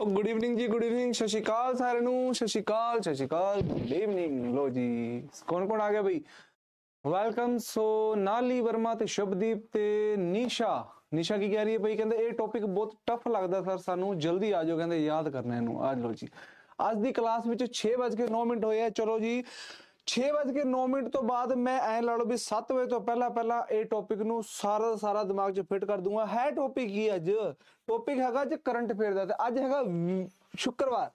ਉਹ good evening ਜੀ good evening ਸਤਿ ਸ਼੍ਰੀ ਅਕਾਲ ਸਾਰਿਆਂ ਨੂੰ ਸਤਿ ਸ਼੍ਰੀ ਅਕਾਲ ਸਤਿ ਸ਼੍ਰੀ ਅਕਾਲ ਗੁੱਡ ਈਵਨਿੰਗ ਲੋ ਜੀ ਕੌਣ ਕੌਣ ਆ ਗਿਆ ਬਈ ਵੈਲਕਮ ਸੋ ਨਾਲੀ ਵਰਮਾ ਤੇ ਸ਼ਬਦੀਪ ਤੇ ਨੀਸ਼ਾ ਨੀਸ਼ਾ ਕੀ ਕਹਿ ਰਹੀ ਹੈ ਬਈ ਕਹਿੰਦੇ ਇਹ ਟੌਪਿਕ ਬਹੁਤ ਟਫ ਲੱਗਦਾ ਸਰ ਸਾਨੂੰ ਜਲਦੀ ਆ ਜਾਓ ਕਹਿੰਦੇ ਯਾਦ ਕਰਨਾ ਇਹਨੂੰ ਆ ਲੋ ਜੀ ਅੱਜ ਦੀ ਕਲਾਸ ਵਿੱਚ 6:09 ਮਿੰਟ ਹੋਏ ਆ ਚਲੋ ਜੀ 6:09 ਮਿੰਟ ਤੋਂ ਬਾਅਦ ਮੈਂ ਐ ਲਾ ਲਓ ਵੀ 7 ਵਜੇ ਤੋਂ ਪਹਿਲਾਂ ਪਹਿਲਾਂ ਇਹ ਟੌਪਿਕ ਨੂੰ ਸਾਰਾ ਸਾਰਾ ਦਿਮਾਗ 'ਚ ਫਿੱਟ ਕਰ ਦੂੰਗਾ ਹੈ ਟੌਪਿਕ ਕੀ ਅੱਜ ਟੌਪਿਕ ਹੈਗਾ ਜੇ ਕਰੰਟ ਅਫੇਅਰ ਦਾ ਤੇ ਅੱਜ ਹੈਗਾ ਸ਼ੁੱਕਰਵਾਰ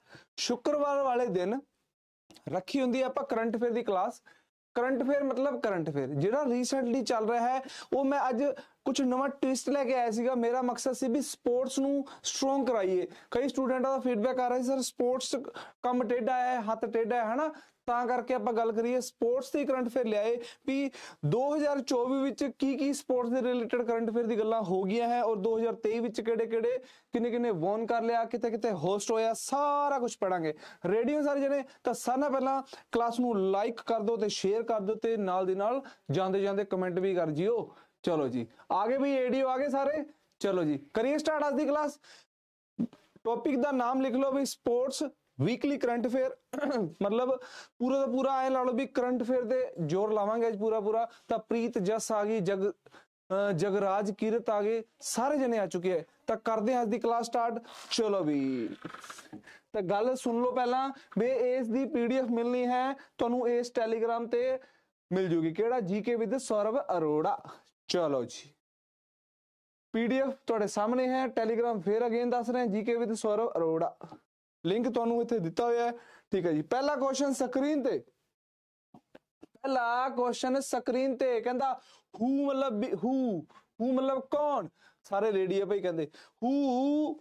ਸ਼ੁੱਕਰਵਾਰ ਵਾਲੇ ਦਿਨ ਰੱਖੀ ਹੁੰਦੀ ਆਪਾਂ ਕਰੰਟ ਅਫੇਅਰ ਦੀ ਕਲਾਸ ਕਰੰਟ ਅਫੇਅਰ ਮਤਲਬ ਕਰੰਟ ਅਫੇਅਰ ਜਿਹੜਾ ਰੀਸੈਂਟਲੀ ਚੱਲ ਰਿਹਾ ਹੈ ਉਹ ਮੈਂ ਅੱਜ ਕੁਝ ਨਵਾਂ ਟਵਿਸਟ ਲੈ ਕੇ ਆਇਆ ਸੀਗਾ ਮੇਰਾ ਮਕਸਦ ਸੀ ਵੀ ਸਪੋਰਟਸ ਨੂੰ ਸਟਰੋਂਗ ਕਰਾਈਏ ਕਈ ਸਟੂਡੈਂਟਾਂ ਦਾ ਫੀਡਬੈਕ ਆ ਰਿਹਾ ਸੀ ਸਰ ਸਪੋਰਟਸ ਕੰਮ ਟੇਡਾ ਹੈ ਹੱਥ ਟੇਡਾ ਹੈ ਹਨਾ ਤਾਂ ਕਰਕੇ ਆਪਾਂ ਗੱਲ ਕਰੀਏ ਸਪੋਰਟਸ ਦੀ ਕਰੰਟ ਫੇਅਰ ਲਿਆਏ ਵੀ 2024 ਵਿੱਚ ਕੀ ਕੀ ਸਪੋਰਟਸ ਦੇ ਰਿਲੇਟਡ ਕਰੰਟ ਫੇਅਰ ਦੀ ਗੱਲਾਂ ਹੋ ਗਈਆਂ ਹੈ ਔਰ 2023 ਵਿੱਚ ਕਿਹੜੇ ਕਿਹੜੇ ਕਿੰਨੇ ਕਿੰਨੇ ਵੌਨ ਕਰ ਲਿਆ ਕਿਤੇ ਕਿਤੇ ਹੋਸਟ ਹੋਇਆ ਸਾਰਾ ਕੁਝ ਪੜਾਂਗੇ ਰੇਡੀਓ ਸਾਰੇ ਜਣੇ ਤਾਂ ਸਾਰਾ ਪਹਿਲਾਂ ਕਲਾਸ ਨੂੰ ਲਾਈਕ ਕਰ ਦਿਓ ਤੇ ਸ਼ੇਅਰ ਕਰ ਦਿਓ ਤੇ ਨਾਲ ਦੀ ਨਾਲ ਜਾਂਦੇ ਜਾਂਦੇ ਕਮੈਂਟ ਵੀ ਕਰ ਜਿਓ ਚਲੋ ਜੀ ਆਗੇ ਵੀ ਏਡੀਓ ਆਗੇ ਸਾਰੇ ਚਲੋ ਜੀ ਕਰੀਏ ਸਟਾਰਟ ਅੱਜ ਦੀ ਕਲਾਸ ਟੌਪਿਕ ਦਾ ਨਾਮ ਲਿਖ ਲਓ ਵੀ ਸਪੋਰਟਸ ਵੀਕਲੀ ਕਰੰਟ ਅਫੇਅਰ ਮਤਲਬ ਪੂਰਾ ਦਾ ਪੂਰਾ ਆਏ ਲਾ ਲਓ ਵੀ ਕਰੰਟ ਅਫੇਅਰ ਦੇ ਜ਼ੋਰ ਲਾਵਾਂਗੇ ਅੱਜ ਪੂਰਾ ਪੂਰਾ ਤਾਂ ਪ੍ਰੀਤ ਜਸ ਆ ਗਈ ਜਗ ਜਗਰਾਜ ਕੀਰਤ ਆ ਗਏ ਸਾਰੇ ਜਣੇ ਆ ਚੁੱਕੇ ਐ ਤਾਂ ਕਰਦੇ ਹਾਂ ਅੱਜ ਦੀ ਕਲਾਸ ਸਟਾਰਟ ਚਲੋ ਵੀ ਤਾਂ ਗੱਲ ਸੁਣ ਲਓ ਪਹਿਲਾਂ ਵੇ ਇਸ ਦੀ ਪੀਡੀਐਫ ਮਿਲਣੀ ਹੈ ਤੁਹਾਨੂੰ ਇਸ ਟੈਲੀਗ੍ਰਾਮ ਤੇ ਮਿਲ ਜੂਗੀ ਕਿਹੜਾ ਜੀਕੇ ਵਿਦ ਸੌਰਵ ਅਰੋੜਾ ਚਲੋ ਜੀ ਪੀਡੀਐਫ ਤੁਹਾਡੇ ਸਾਹਮਣੇ ਹੈ ਟੈਲੀਗ੍ਰਾਮ ਫੇਰ ਅਗੇਨ ਦੱਸ ਰਹੇ ਹਾਂ GK with Sourav Arora link ਤੁਹਾਨੂੰ ਇੱਥੇ ਦਿੱਤਾ ਹੋਇਆ ਹੈ ਠੀਕ ਹੈ ਜੀ ਪਹਿਲਾ ਕੁਐਸਚਨ ਸਕਰੀਨ ਤੇ ਪਹਿਲਾ ਕੁਐਸਚਨ ਸਕਰੀਨ ਤੇ ਕਹਿੰਦਾ ਹੂ ਮਤਲਬ ਹੂ ਹੂ ਮਤਲਬ ਕੌਣ ਸਾਰੇ ਰੇਡੀਆ ਆ ਭਾਈ ਕਹਿੰਦੇ ਹੂ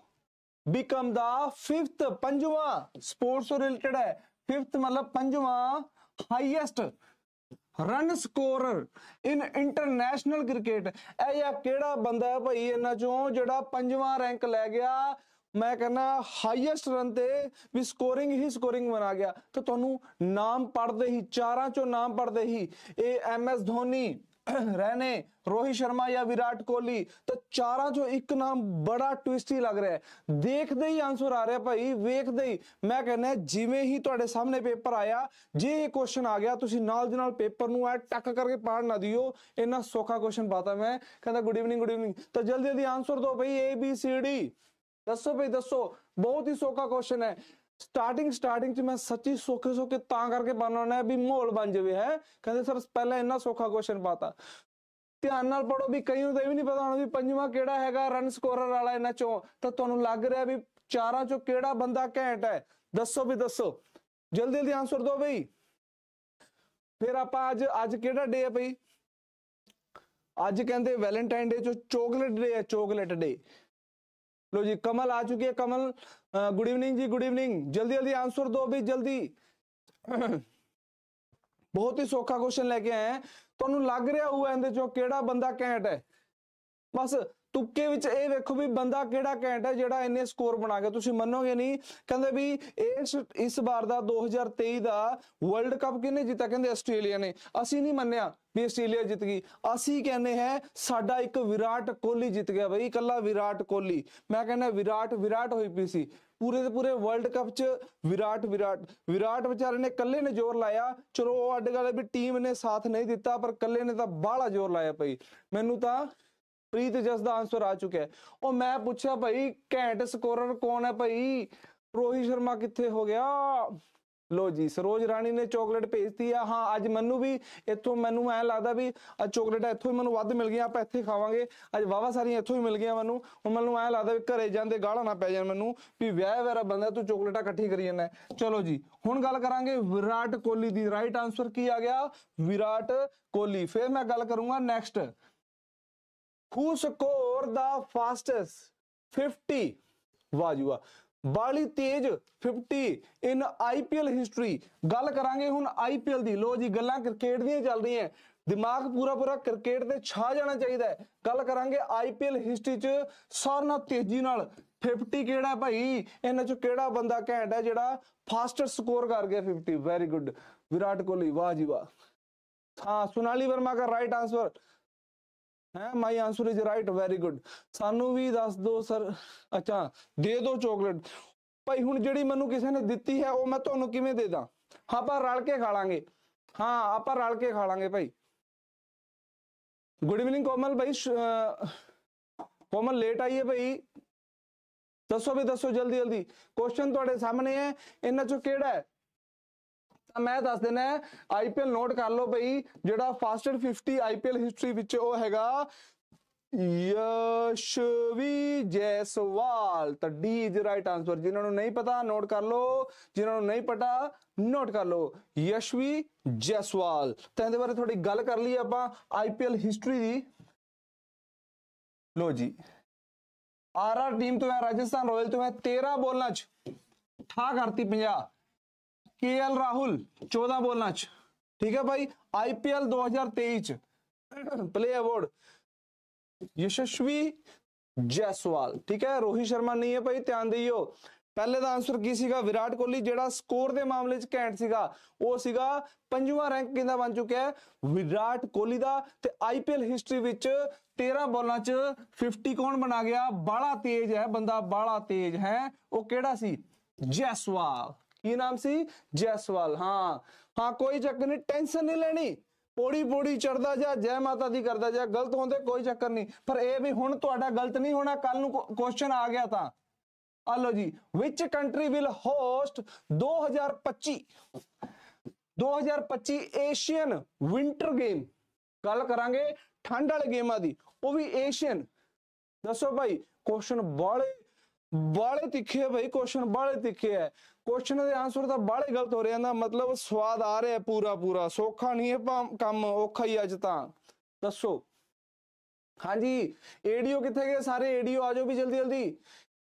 ਬਿਕਮ ਦਾ 5th ਪੰਜਵਾਂ ਸਪੋਰਟਸ ਰਿਲੇਟਡ ਹੈ 5th ਮਤਲਬ ਪੰਜਵਾਂ highest run scorer in international cricket ਇਹ ਜਾਂ ਕਿਹੜਾ ਬੰਦਾ ਹੈ ਭਾਈ ਇਹਨਾਂ ਚੋਂ ਜਿਹੜਾ ਪੰਜਵਾਂ ਰੈਂਕ ਲੈ ਗਿਆ ਮੈਂ ਕਹਿੰਦਾ ਹਾਈਐਸਟ ਰਨ ਤੇ ਵੀ ਸਕੋਰਿੰਗ ਹੀ ਸਕੋਰਿੰਗ ਬਣਾ ਗਿਆ ਤਾਂ ਤੁਹਾਨੂੰ ਨਾਮ ਪੜਦੇ ਹੀ ਚਾਰਾਂ ਚੋਂ ਨਾਮ ਪੜਦੇ ਹੀ ਇਹ ਐਮ ਐਸ ਧੋਨੀ ਰਹਿਨੇ ਰੋਹਿਤ ਸ਼ਰਮਾ ਜਾਂ ਵਿਰਾਟ ਕੋਹਲੀ ਤਾਂ ਚਾਰਾਂ ਚੋਂ ਇੱਕ ਨਾਮ ਬੜਾ ਟਵਿਸਟੀ ਲੱਗ ਰਿਹਾ ਹੈ ਦੇਖਦੇ ਹੀ ਆਨਸਰ ਆ ਰਿਹਾ ਭਾਈ ਵੇਖਦੇ ਹੀ ਮੈਂ ਕਹਿੰਦਾ ਜਿਵੇਂ ਹੀ ਤੁਹਾਡੇ ਸਾਹਮਣੇ ਪੇਪਰ ਆਇਆ ਜੇ ਇਹ ਕੁਐਸਚਨ ਆ ਗਿਆ ਤੁਸੀਂ ਨਾਲ ਦੇ ਨਾਲ ਪੇਪਰ ਨੂੰ ਐ ਟੱਕ ਕਰਕੇ ਪਾੜ ਨਾ ਦਿਓ ਇੰਨਾ ਸੌਖਾ ਕੁਐਸਚਨ ਬਾਤਾ ਮੈਂ ਕਹਿੰਦਾ ਗੁੱਡ ਈਵਨਿੰਗ ਗੁੱਡ ਈਵਨਿੰਗ ਤਾਂ ਜਲਦੀ ਜਲਦੀ ਆਨਸਰ ਦਿਓ ਭਾਈ ਏ ਬੀ ਸੀ ਡੀ ਦੱਸੋ ਭਈ ਦੱਸੋ ਬਹੁਤ ਹੀ ਸੌਖਾ ਕੁਐਸਚਨ ਹੈ ਸਟਾਰਟਿੰਗ ਸਟਾਰਟਿੰਗ ਚ ਮੈਂ ਸੱਚੀ ਸੌਖੇ ਸੌਖੇ ਤਾਂ ਕਰਕੇ ਬਣਾਉਣਾ ਹੈ ਵੀ ਮਾਹੌਲ ਬਣ ਜਾਵੇ ਹੈ ਕਹਿੰਦੇ ਸਰ ਪਹਿਲਾਂ ਇੰਨਾ ਸੌਖਾ ਕੁਐਸਚਨ ਪਾਤਾ ਧਿਆਨ ਨਾਲ ਪੜੋ ਵੀ ਕਈ ਨੂੰ ਤਾਂ ਇਹ ਵੀ ਨਹੀਂ ਪਤਾ ਹੋਣਾ ਵੀ ਪੰਜਵਾਂ ਕਿਹੜਾ ਹੈਗਾ ਰਨ ਸਕੋਰਰ ਵਾਲਾ ਇਹਨਾਂ ਚੋਂ ਤਾਂ ਤੁਹਾਨੂੰ ਲੱਗ ਰਿਹਾ ਵੀ ਚਾਰਾਂ ਚੋਂ ਕਿਹੜਾ ਬੰਦਾ ਘੈਂਟ ਹੈ ਦੱਸੋ ਵੀ ਦੱਸੋ ਜਲਦੀ ਜਲਦੀ ਆਨਸਰ ਦਿਓ ਬਈ ਫਿਰ ਆਪਾਂ ਅੱਜ ਅੱਜ ਕਿਹੜਾ ਡੇ ਹੈ ਬਈ ਅੱਜ ਕਹਿੰਦੇ ਵੈਲੈਂਟਾਈਨ ਡੇ ਚੋਂ ਚੋਕਲੇਟ ਡੇ ਹੈ ਚੋਕਲੇਟ ਡੇ ਲੋ ਜੀ ਕਮਲ ਆ ਚੁੱਕੀ ਹੈ ਕਮਲ ਗੁੱਡ ਈਵਨਿੰਗ ਜੀ ਗੁੱਡ ਈਵਨਿੰਗ ਜਲਦੀ ਜਲਦੀ ਆਨਸਰ ਦਿਓ ਵੀ ਜਲਦੀ ਬਹੁਤ ਹੀ ਸੌਖਾ ਕੁਐਸਚਨ ਲੈ ਕੇ ਆਏ ਤੁਹਾਨੂੰ ਲੱਗ ਰਿਹਾ ਹੋਊ ਇਹਦੇ ਚੋਂ ਕਿਹੜਾ ਬੰਦਾ ਕੈਂਟ ਹੈ ਬਸ ਤੁੱਕੇ ਵਿੱਚ ਇਹ ਵੇਖੋ ਵੀ ਬੰਦਾ ਕਿਹੜਾ ਕੈਂਟ ਹੈ ਜਿਹੜਾ ਇੰਨੇ ਸਕੋਰ ਬਣਾ ਗਿਆ ਤੁਸੀਂ ਮੰਨੋਗੇ ਨਹੀਂ ਕਹਿੰਦੇ ਵੀ ਇਸ ਇਸ ਵਾਰ ਦਾ 2023 ਦਾ ਵਰਲਡ ਕੱਪ ਕਿਹਨੇ ਜਿੱਤਾ ਕਹਿੰਦੇ ਆਸਟ੍ਰੇਲੀਆ ਨੇ ਅਸੀਂ ਨਹੀਂ ਮੰਨਿਆ ਵੀ ਆਸਟ੍ਰੇਲੀਆ ਜਿੱਤ ਗਈ ਅਸੀਂ ਕਹਿੰਦੇ ਹੈ ਸਾਡਾ ਇੱਕ ਵਿਰਾਟ ਕੋਹਲੀ ਜਿੱਤ ਗਿਆ ਬਈ ਇਕੱਲਾ ਵਿਰਾਟ ਕੋਹਲੀ ਮੈਂ ਕਹਿੰਦਾ ਵਿਰਾਟ ਵਿਰਾਟ ਹੋਈ ਪਈ ਸੀ ਪੂਰੇ ਦੇ ਪੂਰੇ ਵਰਲਡ ਕੱਪ 'ਚ ਵਿਰਾਟ ਵਿਰਾਟ ਵਿਰਾਟ ਵਿਚਾਰੇ ਨੇ ਇਕੱਲੇ ਨੇ ਜ਼ੋਰ ਲਾਇਆ ਚਲੋ ਉਹ ਅੱਡ ਗੱਲ ਵੀ ਟੀਮ ਨੇ ਸਾਥ ਨਹੀਂ ਦਿੱਤਾ ਪਰ ਇਕੱਲੇ ਨੇ ਤਾਂ ਬਾਹਲਾ ਜ਼ੋਰ ਲਾਇਆ ਪਈ ਮੈਨੂੰ ਤਾਂ ਪ੍ਰੀਤ ਜਸ ਦਾ ਆਨਸਰ ਆ ਚੁੱਕਿਆ ਹੈ ਉਹ ਮੈਂ ਪੁੱਛਿਆ ਭਾਈ ਘੈਂਟ ਸਕੋਰਰ ਕੌਣ ਹੈ ਭਾਈ ਰੋਹਿਤ ਸ਼ਰਮਾ ਕਿੱਥੇ ਹੋ ਗਿਆ ਲੋ ਜੀ ਸਰੋਜ ਰਾਣੀ ਨੇ ਚਾਕਲੇਟ ਭੇਜਤੀ ਆ ਹਾਂ ਅੱਜ ਮੈਨੂੰ ਵੀ ਇੱਥੋਂ ਮੈਨੂੰ ਐ ਲੱਗਦਾ ਵੀ ਆ ਚਾਕਲੇਟ ਇੱਥੋਂ ਹੀ ਮੈਨੂੰ ਵੱਧ ਮਿਲ ਗਈਆਂ ਆਪਾਂ ਇੱਥੇ ਖਾਵਾਂਗੇ ਅੱਜ ਵਾਵਾ ਸਾਰੀਆਂ ਇੱਥੋਂ ਹੀ ਮਿਲ ਗਈਆਂ ਮੈਨੂੰ ਹੁਣ ਮੈਨੂੰ ਐ ਲੱਗਦਾ ਵੀ ਘਰੇ ਜਾਂਦੇ ਗਾਲਾਂ ਨਾ ਪੈ ਜਾਣ ਮੈਨੂੰ ਵੀ ਵਿਆਹ ਵੇਰਾ ਬੰਦਾ ਤੂੰ ਚਾਕਲੇਟਾਂ ਇਕੱਠੀ ਕਰੀ ਜਾਂਦਾ ਚਲੋ ਜੀ ਹੁਣ ਗੱਲ ਕਰਾਂਗੇ ਵਿਰਾਟ ਕੋਹਲੀ ਦੀ ਰਾਈਟ ਆਨਸਰ ਕੀ ਆ ਗਿਆ ਵਿਰਾਟ ਕੋਹਲੀ ਫੇਰ ਮੈਂ ਗੱਲ ਕਰੂੰਗਾ ਨੈਕਸਟ who ਸਕੋਰ ਦਾ ਫਾਸਟੈਸਟ 50 ਵਾਹ ਜੀ ਬਾਲੀ ਤੇਜ 50 ਇਨ ਆਈਪੀਐਲ ਹਿਸਟਰੀ ਗੱਲ ਕਰਾਂਗੇ ਹੁਣ ਆਈਪੀਐਲ ਦੀ ਲੋ ਜੀ ਗੱਲਾਂ ਕ੍ਰਿਕਟ ਦੀਆਂ ਚੱਲ ਰਹੀਆਂ ਦਿਮਾਗ ਪੂਰਾ ਪੂਰਾ ਕ੍ਰਿਕਟ ਤੇ ਛਾ ਜਾਣਾ ਚਾਹੀਦਾ ਹੈ ਗੱਲ ਕਰਾਂਗੇ ਆਈਪੀਐਲ ਹਿਸਟਰੀ ਚ ਸਾਰਿਆਂ ਨਾਲ ਤੇਜ਼ੀ ਨਾਲ 50 ਕਿਹੜਾ ਭਾਈ ਇਹਨਾਂ ਚ ਕਿਹੜਾ ਬੰਦਾ ਘੈਂਟ ਹੈ ਜਿਹੜਾ ਫਾਸਟੈਸਟ ਸਕੋਰ ਕਰ ਗਿਆ 50 ਵੈਰੀ ਗੁੱਡ ਵਿਰਾਟ ਕੋਹਲੀ ਵਾਹ ਜੀ ਵਾਹ ਹਾਂ ਸੁਨਾਲੀ ਵਰਮਾ ਦਾ ਰਾਈਟ ਆਨਸਰ ਹੈ my answer is right very good ਸਾਨੂੰ ਵੀ ਦੱਸ ਦਿਓ ਸਰ ਅੱਛਾ ਦੇ ਦਿਓ ਚਾਕਲੇਟ ਭਾਈ ਹੁਣ ਜਿਹੜੀ ਮੈਨੂੰ ਕਿਸੇ ਨੇ ਦਿੱਤੀ ਹੈ ਉਹ ਮੈਂ ਤੁਹਾਨੂੰ ਕਿਵੇਂ ਦੇ ਦਾਂ ਹਾਂ ਆਪਾਂ ਰਲ ਕੇ ਖਾ ਲਾਂਗੇ ਹਾਂ ਆਪਾਂ ਰਲ ਕੇ ਖਾ ਲਾਂਗੇ ਭਾਈ ਗੁੱਡ ਇਵਨਿੰਗ ਕੋਮਲ ਭਾਈ ਕੋਮਲ ਲੇਟ ਆਈ ਹੈ ਭਾਈ ਦੱਸੋ ਵੀ ਦੱਸੋ ਜਲਦੀ ਜਲਦੀ ਕੁਐਸਚਨ ਤੁਹਾਡੇ ਸਾਹਮਣੇ ਹੈ ਇਹਨਾਂ ਚੋਂ ਕਿਹੜਾ ਹੈ ਤਾਂ ਮੈਂ ਦੱਸ ਦੇਣਾ ਆਈਪੀਐਲ ਨੋਟ ਕਰ ਲਓ ਭਈ ਜਿਹੜਾ ਫਾਸਟਰ 50 ਆਈਪੀਐਲ ਹਿਸਟਰੀ ਵਿੱਚ ਉਹ ਹੈਗਾ ਯਸ਼ਵੀ ਜੈਸਵਾਲ ਤਾਂ ਡੀ ਇਜ਼ ਰਾਈਟ ਆਨਸਰ ਜਿਨ੍ਹਾਂ ਨੂੰ ਨਹੀਂ ਪਤਾ ਨੋਟ ਕਰ ਲਓ ਜਿਨ੍ਹਾਂ ਨੂੰ ਨਹੀਂ ਪਤਾ ਨੋਟ ਕਰ ਲਓ ਯਸ਼ਵੀ ਜੈਸਵਾਲ ਤਾਂ ਇਹਦੇ ਬਾਰੇ ਥੋੜੀ ਗੱਲ ਕਰ ਲਈ ਆਪਾਂ ਆਈਪੀਐਲ ਹਿਸਟਰੀ ਦੀ ਲੋ ਜੀ ਆਰਆਰ ਟੀਮ ਤੋਂ ਹੈ ਰਾਜਸਥਾਨ ਰਾਇਲ ਤੋਂ ਹੈ 13 ਬੋਲਾਂ 'ਚ ਠਾ ਕਰਤੀ 50 केएल राहुल 14 ਬੋਲਾਂ ਚ ਠੀਕ ਹੈ ਭਾਈ ਆਈਪੀਐਲ 2023 ਚ ਪਲੇ ਅਵਾਰਡ ਯਸ਼ਸਵੀ ਜੈਸਵਾਲ ਠੀਕ ਹੈ ਰੋਹਿਤ ਸ਼ਰਮਾ ਨਹੀਂ ਹੈ ਭਾਈ ਧਿਆਨ ਦਿਓ ਪਹਿਲੇ ਦਾ ਆਨਸਰ ਕੀ ਸੀਗਾ ਵਿਰਾਟ ਕੋਹਲੀ ਜਿਹੜਾ ਸਕੋਰ ਦੇ ਮਾਮਲੇ 'ਚ ਕੈਂਟ ਸੀਗਾ ਉਹ ਸੀਗਾ ਪੰਜਵਾਂ ਰੈਂਕ ਕਿੰਦਾ ਬਣ ਚੁੱਕਿਆ ਹੈ ਵਿਰਾਟ ਕੋਹਲੀ ਦਾ ਤੇ ਆਈਪੀਐਲ ਹਿਸਟਰੀ ਵਿੱਚ 13 ਬੋਲਾਂ 'ਚ 50 ਕੌਣ ਬਣਾ ਗਿਆ ਬਾਲਾ ਤੇਜ਼ ਹੈ ਬੰਦਾ ਬਾਲਾ ਤੇਜ਼ ਹੈ ਉਹ ਕਿਹੜਾ ਸੀ ਜੈਸਵਾਲ ਕੀ ਨਾਮ ਸੀ ਜੈਸਵਾਲ ਹਾਂ ਹਾਂ ਕੋਈ ਚੱਕਰ ਨਹੀਂ ਟੈਨਸ਼ਨ ਨਹੀਂ ਲੈਣੀ ਪੋੜੀ ਪੋੜੀ ਚੜਦਾ ਜਾ ਜੈ ਮਾਤਾ ਦੀ ਕਰਦਾ ਜਾ ਗਲਤ ਹੁੰਦੇ ਕੋਈ ਚੱਕਰ ਨਹੀਂ ਪਰ ਇਹ ਵੀ ਹੁਣ ਤੁਹਾਡਾ ਗਲਤ ਨਹੀਂ ਹੋਣਾ ਕੱਲ ਨੂੰ ਕੁਐਸਚਨ ਆ ਗਿਆ ਤਾਂ ਆ ਲੋ ਜੀ which country will host 2025 2025 Asian winter game ਗੱਲ ਕਰਾਂਗੇ ਠੰਡ ਵਾਲੇ ਗੇਮਾਂ ਦੀ ਉਹ ਵੀ ਏਸ਼ੀਅਨ ਦੱਸੋ ਭਾਈ ਕੁਐਸਚਨ ਬਾਲੇ ਬਾਲੇ ਤਿੱਖੇ ਹੈ ਭਾਈ ਕੁਐਸਚਨ ਬਾਲੇ ਤਿੱਖੇ ਹੈ ਕੁਐਸਚਨ ਦੇ ਆਨਸਰ ਤਾਂ ਬਾਹਲੇ ਗਲਤ ਹੋ ਰਿਹਾ ਨਾ ਮਤਲਬ ਸਵਾਦ ਆ ਰਿਹਾ ਪੂਰਾ ਪੂਰਾ ਸੋਖਾ ਨਹੀਂ ਹੈ ਕੰਮ ਔਖਾ ਹੀ ਅੱਜ ਤਾਂ ਦੱਸੋ ਹਾਂਜੀ ਏਡੀਓ ਕਿੱਥੇ ਗਏ ਸਾਰੇ ਏਡੀਓ ਆਜੋ ਵੀ ਜਲਦੀ ਜਲਦੀ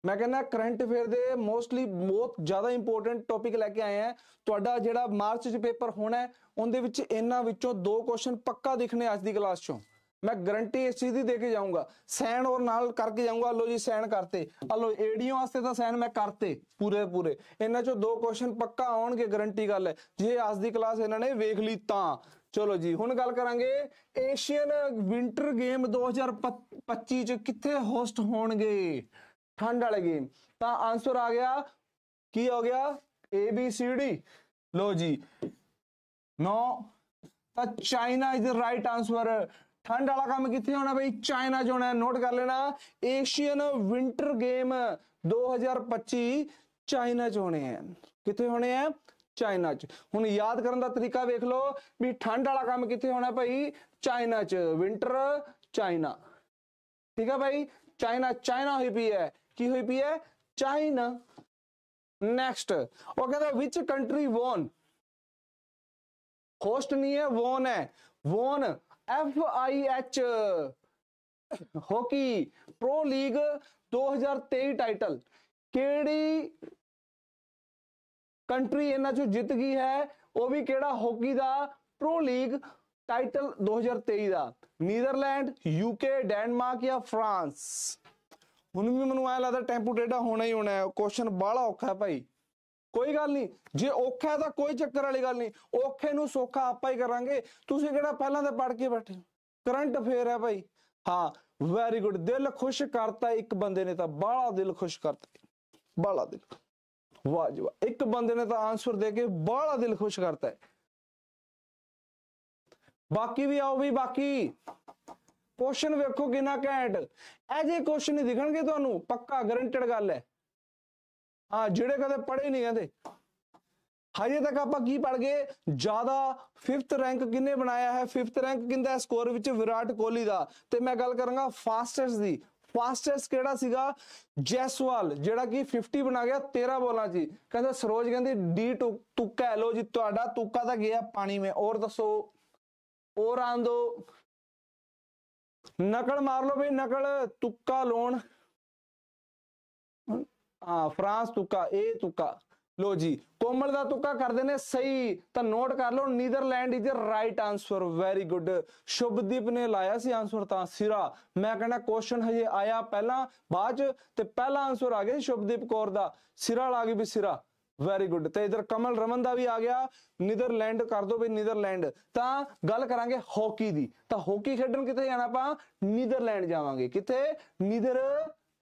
ਮੈਂ ਕਹਿੰਦਾ ਕਰੰਟ ਅਫੇਅਰ ਦੇ ਮੋਸਟਲੀ ਬਹੁਤ ਜ਼ਿਆਦਾ ਇੰਪੋਰਟੈਂਟ ਟੌਪਿਕ ਲੈ ਕੇ ਆਏ ਆ ਤੁਹਾਡਾ ਜਿਹੜਾ ਮਾਰਚ ਚ ਪੇਪਰ ਹੋਣਾ ਹੈ ਉਹਦੇ ਵਿੱਚ ਇਹਨਾਂ ਵਿੱਚੋਂ ਦੋ ਕੁਐਸਚਨ ਪੱਕਾ ਦਿਖਣੇ ਅੱਜ ਦੀ ਕਲਾਸ ਚੋਂ ਮੈਂ ਗਾਰੰਟੀ ਇਸ ਚੀਜ਼ ਦੀ ਦੇ ਕੇ ਜਾਊਂਗਾ ਸਾਈਨ ਔਰ ਨਾਲ ਕਰਕੇ ਜਾਊਂਗਾ ਲੋ ਜੀ ਸਾਈਨ ਕਰਤੇ ਲੋ ਏਡੀਓ ਵਾਸਤੇ ਤਾਂ ਸਾਈਨ ਮੈਂ ਕਰਤੇ ਪੂਰੇ ਪੂਰੇ ਇਹਨਾਂ ਚੋਂ ਦੋ ਕੁਐਸਚਨ ਪੱਕਾ ਆਉਣਗੇ ਗਾਰੰਟੀ ਗੱਲ ਹੈ ਜੇ ਅੱਜ ਦੀ ਕਲਾਸ ਇਹਨਾਂ ਨੇ ਵੇਖ ਲਈ ਤਾਂ ਚਲੋ ਜੀ ਹੁਣ ਗੱਲ ਕਰਾਂਗੇ ਏਸ਼ੀਅਨ ਵਿంటర్ ਗੇਮ 2025 ਚ ਕਿੱਥੇ ਹੋਸਟ ਹੋਣਗੇ ਠੰਡ ਵਾਲੇ ਗੇਮ ਤਾਂ ਆਨਸਰ ਆ ਗਿਆ ਕੀ ਹੋ ਗਿਆ ਏ ਬੀ ਸੀ ਡੀ ਲੋ ਜੀ ਨੋ ਤਾਂ China is the right answer ਠੰਡ ਵਾਲਾ ਕੰਮ ਕਿੱਥੇ ਹੋਣਾ ਬਈ ਚਾਈਨਾ ਚ ਹੋਣਾ ਨੋਟ ਕਰ ਲੈਣਾ ਏਸ਼ੀਅਨ ਵਿੰਟਰ ਗੇਮ 2025 ਚਾਈਨਾ ਚ ਹੋਣੇ ਆ ਕਿੱਥੇ ਹੋਣੇ ਆ ਚਾਈਨਾ 'ਚ ਹੁਣ ਯਾਦ ਕਰਨ ਦਾ ਤਰੀਕਾ ਵੇਖ ਲਓ ਵੀ ਠੰਡ ਵਾਲਾ ਕੰਮ ਕਿੱਥੇ ਹੋਣਾ ਭਾਈ ਚਾਈਨਾ 'ਚ ਵਿంటర్ ਚਾਈਨਾ ਠੀਕ ਹੈ ਭਾਈ ਚਾਈਨਾ ਚਾਈਨਾ ਹੋਈ ਪਈ ਹੈ ਕੀ ਹੋਈ ਪਈ ਹੈ ਚਾਈਨਾ ਨੈਕਸਟ ਉਹ ਕਹਿੰਦਾ ਵਿਚ ਕੰਟਰੀ ਵੋਨ ਕੋਸਟ ਨਹੀਂ ਹੈ ਵੋਨ ਹੈ won F I H hockey pro league 2023 title ਕਿਹੜੀ ਕੰਟਰੀ ਇਹਨਾਂ ਚੋਂ ਜਿੱਤ ਗਈ ਹੈ ਉਹ ਵੀ ਕਿਹੜਾ ਹਾਕੀ ਦਾ ਪ੍ਰੋ ਲੀਗ ਟਾਈਟਲ 2023 ਦਾ ਨੀਦਰਲੈਂਡ ਯੂਕੇ ਡੈਨਮਾਰਕ ਜਾਂ ਫਰਾਂਸ ਹੁਣ ਵੀ ਮੈਨੂੰ ਐ ਲੱਗਦਾ ਟੈਂਪੂ ਟੇਡਾ ਹੋਣਾ ਹੀ ਹੋਣਾ ਹੈ ਕੁਐਸਚਨ ਬਾਹਲਾ ਔਖਾ ਹੈ ਭਾਈ ਕੋਈ ਗੱਲ ਨਹੀਂ ਜੇ ਔਖਾ ਹੈ ਤਾਂ ਕੋਈ ਚੱਕਰ ਵਾਲੀ ਗੱਲ ਨਹੀਂ ਔਖੇ ਨੂੰ ਸੌਖਾ ਆਪਾਂ ਹੀ ਕਰਾਂਗੇ ਤੁਸੀਂ ਕਿਹੜਾ ਪਹਿਲਾਂ ਤਾਂ ਪੜ ਕੇ ਬੈਠੇ ਕਰੰਟ ਅਫੇਅਰ ਹੈ ਭਾਈ ਹਾਂ ਵੈਰੀ ਗੁੱਡ ਦਿਲ ਖੁਸ਼ ਕਰਤਾ ਇੱਕ ਬੰਦੇ ਨੇ ਤਾਂ ਬਾਲਾ ਦਿਲ ਖੁਸ਼ ਕਰਤਾ ਬਾਲਾ ਦਿਲ ਵਾਹ ਜੀ ਵਾਹ ਇੱਕ ਬੰਦੇ ਨੇ ਤਾਂ ਆਨਸਰ ਦੇ ਕੇ ਬਾਲਾ ਦਿਲ ਖੁਸ਼ ਕਰਤਾ ਬਾਕੀ ਵੀ ਆਓ ਵੀ ਬਾਕੀ ਕੁਐਸਚਨ ਵੇਖੋ ਕਿੰਨਾ ਘੈਂਟ ਐਜੇ ਕੁਐਸਚਨ ਹੀ ਦਿਖਣਗੇ ਤੁਹਾਨੂੰ ਪੱਕਾ ਗਰੰਟਡ ਗੱਲ ਹੈ ਆ ਜਿਹੜੇ ਕਦੇ ਪੜ੍ਹੇ ਨਹੀਂ ਕਹਿੰਦੇ ਹਜੇ ਤੱਕ ਆਪਾਂ ਕੀ ਪੜ ਗਏ ਜਿਆਦਾ 5th ਰੈਂਕ ਕਿੰਨੇ ਬਣਾਇਆ ਹੈ 5th ਰੈਂਕ ਕਿੰਦਾ ਹੈ ਸਕੋਰ ਵਿੱਚ ਵਿਰਾਟ ਕੋਹਲੀ ਦਾ ਤੇ ਮੈਂ ਗੱਲ ਕਰਾਂਗਾ ਫਾਸਟੈਸਟ ਦੀ ਫਾਸਟੈਸਟ ਕਿਹੜਾ ਸੀਗਾ ਜੈਸਵਾਲ ਜਿਹੜਾ ਕਿ 50 ਬਣਾ ਗਿਆ 13 ਬੋਲਾਂ 'ਚ ਕਹਿੰਦਾ ਸਰੋਜ ਕਹਿੰਦੀ ਡੀ ਤੁੱਕਾ ਲੋ ਜੀ ਤੁਹਾਡਾ ਤੁੱਕਾ ਤਾਂ ਗਿਆ ਪਾਣੀ ਵਿੱਚ ਔਰ ਦੱਸੋ ਔਰ ਆਂਦੋ ਨਕਲ ਮਾਰ ਲਓ ਭਈ ਨਕਲ ਤੁੱਕਾ ਲੋਣ ਹਾਂ ਫਰਾਂਸ ਤੁਕਾ ਇਹ ਤੁਕਾ ਲੋ ਜੀ ਕੋਮਲ ਦਾ ਤੁੱਕਾ ਕਰਦੇ ਨੇ ਸਹੀ ਤਾਂ ਨੋਟ ਕਰ ਲਓ Netherland is right answer very good Shubhdeep ਨੇ ਲਾਇਆ ਸੀ ਆਨਸਰ ਤਾਂ ਸਿਰਾ ਮੈਂ ਕਹਿੰਦਾ ਕੁਐਸਚਨ ਹਜੇ ਆਇਆ ਪਹਿਲਾਂ ਬਾਅਦ ਚ ਤੇ ਪਹਿਲਾ ਆਨਸਰ ਆ ਗਿਆ ਸ਼ੁਭਦੀਪ ਕੌਰ ਦਾ ਸਿਰਾ ਲਾ ਗਈ ਵੀ ਸਿਰਾ ਵੈਰੀ ਗੁੱਡ ਤੇ ਇਧਰ ਕਮਲ ਰਮਨ ਦਾ ਵੀ ਆ ਗਿਆ ਨੀਦਰਲੈਂਡ ਕਰ ਦੋ ਵੀ ਨੀਦਰਲੈਂਡ ਤਾਂ ਗੱਲ ਕਰਾਂਗੇ ਹਾਕੀ ਦੀ ਤਾਂ ਹਾਕੀ ਖੇਡਣ ਕਿੱਥੇ ਜਾਣਾ ਆਪਾਂ ਨੀਦਰਲੈਂਡ ਜਾਵਾਂਗੇ ਕਿੱਥੇ ਨੀਦਰ